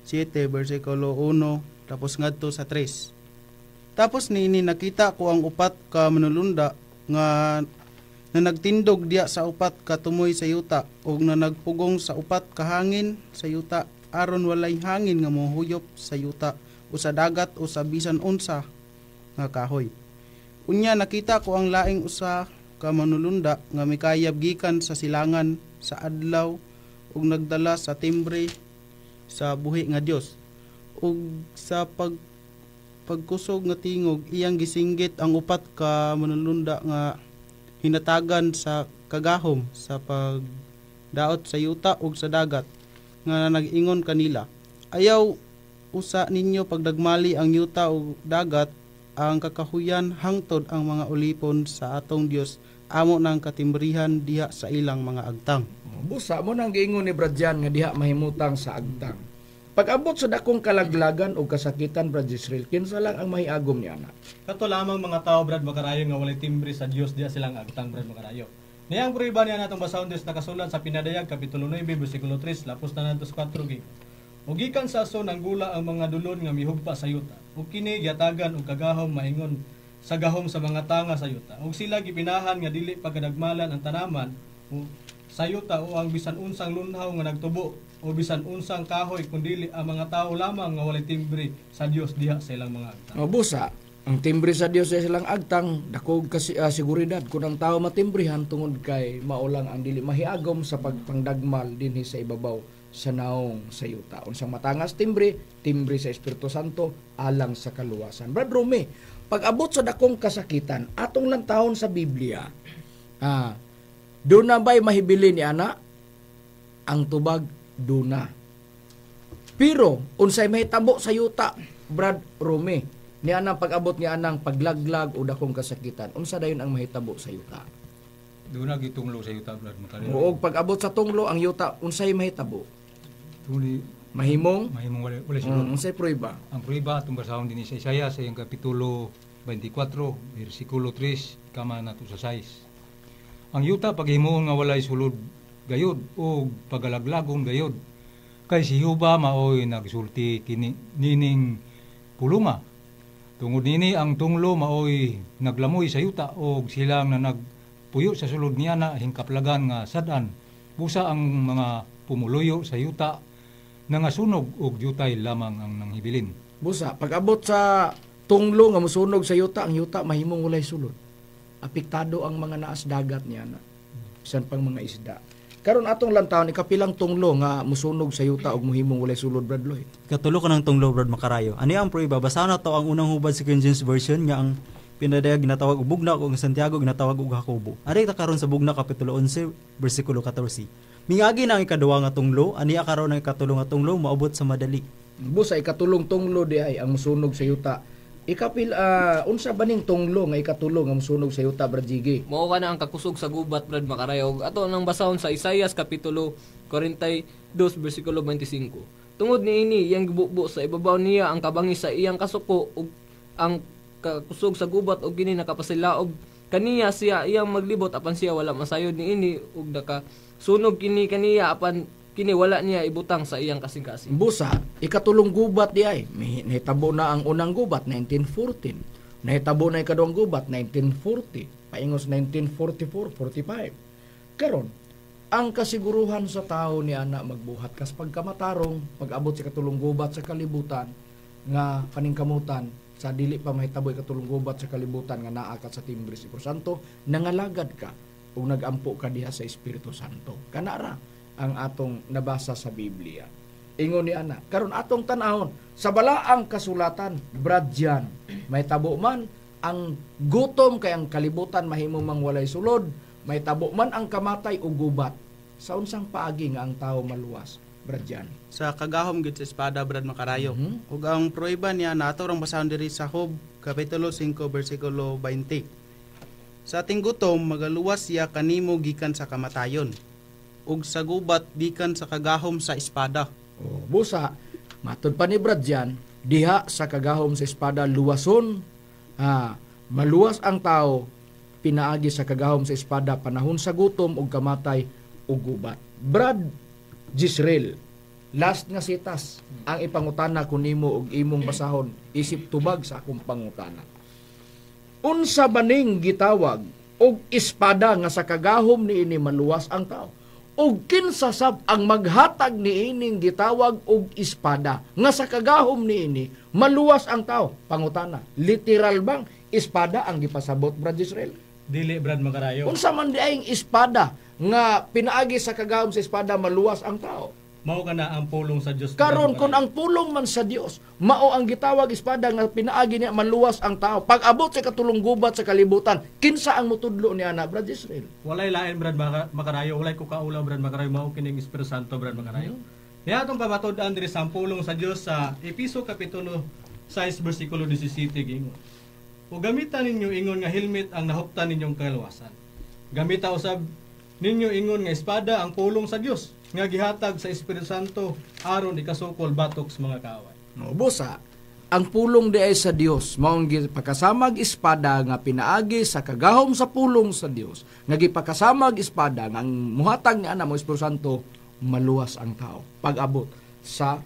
7 bersikulo 1 tapos ngadto sa 3. Tapos niini nakita ko ang upat ka manulunda nga na nagtindog diya sa upat ka tumoy sa yuta ug na nagpugong sa upat ka hangin sa yuta aron walay hangin nga mohuyop sa yuta o sa dagat o sa bisan unsa nga kahoy. Unya nakita ko ang laing usa ka manulunda nga mikayab gikan sa silangan sa adlaw ug nagdala sa timbre sa buhi nga Dios ug sa pag pagkusog nga tingog iyang gisinggit ang upat ka manulunda nga hinatagan sa kagahom sa pag daot sa yuta ug sa dagat nga nagingon kanila ayaw usa ninyo pagdagmali ang yuta ug dagat ang kakahuyan hangtod ang mga ulipon sa atong Dios amo ng katimbrihan diha sa ilang mga agtang. Busa mo nang giingon ni Bradjan nga diha mahimutang sa agtang. Pag-abot sa dakong kalaglagan o kasakitan, Brad Israel, kinsa lang ang mahiagom niya na. Kato lamang mga tao, Brad Makarayo, nga walay timbre sa Dios diya silang agtang, Brad Makarayo. Niyang proiba niya natong basahon Dios nakasulat sa Pinadayag, Kapitulo 9, Versikulo 3, lapos na nantos 4 gig. Ugikan sa aso ng gula ang mga dulon nga mihugpa sa yuta. O kini, yatagan o kagahom, maingon, sa gahom sa mga tanga sa yuta. ug sila gipinahan nga dili pagkadagmalan ang tanaman sayuta o ang bisan unsang lunhaw nga nagtubo o bisan unsang kahoy kundili ang mga tawo lamang nga walay timbre sa Dios diha sa ilang mga agtang o busa ang timbre sa Dios sa ilang agtang dakog kasi uh, ah, seguridad kun ang tawo matimbrihan tungod kay maulang ang dili mahiagom sa pagpangdagmal dinhi sa ibabaw sa naong sa yuta. Unsang matangas timbre, timbre sa Espiritu Santo, alang sa kaluwasan. Brad Rome, pag abot sa dakong kasakitan, atong lang taon sa Biblia, ah, do na ba'y mahibili ni ana? Ang tubag, do na. Pero, unsay may tabo sa yuta, Brad Rome, ni Ana, pag-abot ni Ana, paglaglag o dakong kasakitan, unsa dayon ang mahitabo sa yuta? Do na gitunglo sa yuta, Brad. Muog pag-abot sa tunglo, ang yuta, unsay mahitabo? Tuli, Mahimong? Mahimong wala, wala siya. Um, mm, unsay proiba? Ang proiba atong basahon din sa Isaiah sa iyang kapitulo 24, versikulo 3, kama nato sa 6. Ang yuta paghimoon nga walay sulod gayod o pagalaglagong gayod. Kay si Huba maoy nagsulti kini, nining kulunga. Tungod nini ang tunglo maoy naglamoy sa yuta o silang na nagpuyo sa sulod niya na hingkaplagan nga sadan. Busa ang mga pumuluyo sa yuta nangasunog og yutay lamang ang nanghibilin. Busa, pag-abot sa tunglo nga musunog sa yuta, ang yuta mahimong walay sulod. Apektado ang mga naas dagat niya na. Bisan pang mga isda. Karon atong lantaw ni kapilang tunglo nga musunog sa yuta og muhimong walay sulod Bradloy. Katulo ka ng tunglo Brad Makarayo. Ano ang proiba? basahon nato ang unang hubad sa King James version nga ang pinadayag ginatawag og bugnak og Santiago ginatawag og Jacobo. Ari ta karon sa bugnak kapitulo 11 bersikulo 14. Mingagi na ang ikaduwa nga tunglo, ani karon ang ikatulo nga tunglo maabot sa madali. Busa ikatulong tunglo di ay ang musunog sa yuta. Ikapil uh, unsa ba ning tunglo nga ikatulong ang musunog sa yuta Brajigi? Mao ka na ang kakusog sa gubat brad makarayog. Ato nang basahon sa Isaias kapitulo 42 bersikulo 25. Tungod niini iyang gibukbo sa ibabaw niya ang kabangi sa iyang kasuko ug ang kakusog sa gubat og kini nakapasilaob kaniya siya iyang maglibot apan siya wala masayod niini ug naka Sunog kini kaniya apan kini wala niya ibutang sa iyang kasing-kasing. Busa, ikatulong gubat di ay. Nahitabo na ang unang gubat, 1914. Nahitabo na ikadong gubat, 1940. Paingos 1944-45. Karon, ang kasiguruhan sa tao ni ana magbuhat kas pagkamatarong pag-abot sa katulong gubat sa kalibutan nga kaning kamutan sa dili pa mahitaboy ikatulong gubat sa kalibutan nga naa ka sa timbre si Santo nangalagad ka ug nagampo ka diha sa Espiritu Santo. Kanara ang atong nabasa sa Biblia. Ingon ni ana, karon atong tanahon sa balaang kasulatan, bradyan, may tabo man ang gutom kay ang kalibutan mahimo mang walay sulod, may tabo man ang kamatay ug gubat. Sa unsang paagi nga ang tao maluwas, bradyan. Sa kagahom gid sa espada brad makarayo. Mm-hmm. Ug ang proyba niya nato rang basahon diri sa Hob kapitulo 5 bersikulo 20 sa ating gutom, magaluwas siya kanimo gikan sa kamatayon, ug sa gubat gikan sa kagahom sa espada. O, busa, matod pa ni Brad dyan, diha sa kagahom sa espada luwason. Ha, maluwas ang tao, pinaagi sa kagahom sa espada panahon sa gutom ug kamatay ug gubat. Brad Jisrael, last nga sitas ang ipangutana ko nimo og imong basahon isip tubag sa akong pangutana unsa baning gitawag og espada nga sa kagahom ni ini maluwas ang tao og kinsa sab ang maghatag ni niining gitawag og espada nga sa kagahom ni ini maluwas ang tao pangutana literal bang espada ang gipasabot Brad Israel dili Brad makarayo unsa man diay ay espada nga pinaagi sa kagahom sa espada maluwas ang tao mao kana ang pulong sa Dios karon kung ang pulong man sa Dios mao ang gitawag espada nga pinaagi niya manluwas ang tao pag abot sa katulong gubat sa kalibutan kinsa ang mutudlo ni ana brad Israel walay lain brad makarayo walay ko kaulaw brad makarayo mao kining Espiritu Santo brad makarayo mm-hmm. niya atong pamatud-an sa pulong sa Dios sa Episo kapitulo 6 bersikulo 17 gingon o gamitan ninyo ingon nga helmet ang nahuptan ninyong kaluwasan gamita usab ninyo ingon nga espada ang pulong sa Dios nga gihatag sa Espiritu Santo aron ikasukol batok sa mga kaaway. Ubusa, ang pulong di ay sa Dios maong gipakasamag espada nga pinaagi sa kagahom sa pulong sa Dios nga gipakasamag espada nga ang muhatag ni ana mo Espiritu Santo maluwas ang tao pag-abot sa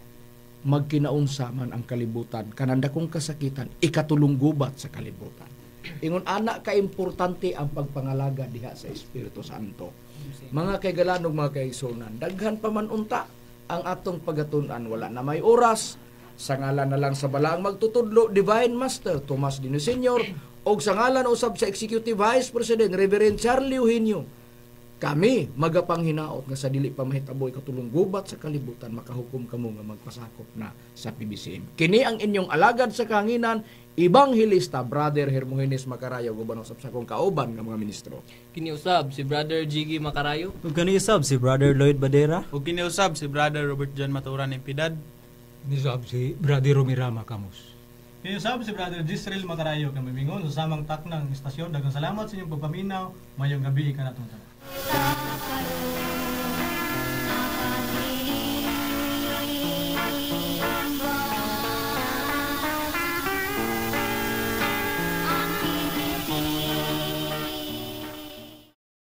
magkinaunsa man ang kalibutan kananda kong kasakitan ikatulong gubat sa kalibutan ingon ana ka importante ang pagpangalaga diha sa Espiritu Santo mga kay galanog, mga kay sunan, daghan pa man unta ang atong pagatunan. Wala na may oras, sa ngalan na lang sa balaang magtutudlo, Divine Master Tomas Dino Senior, o sa ngalan usab sa Executive Vice President Reverend Charlie Eugenio, kami magapanghinaot nga sa dili pa mahitaboy katulong gubat sa kalibutan makahukom kamo nga magpasakop na sa PBCM. Kini ang inyong alagad sa kanginan Ebanghilista Brother Hermogenes Macarayo guban sa kong kauban nga mga ministro. Kiniusab si Brother Jiggy Macarayo. Ug kiniusab si Brother Lloyd Badera. Ug kiniusab si Brother Robert John Maturan Impidad. Kiniusab si Brother Romirama Camus. Kiniusab si Brother Gisril Macarayo nga mimingon sa samang taknang istasyon. Daghang salamat sa inyong pagpaminaw. Mayong gabi kanatong tanan.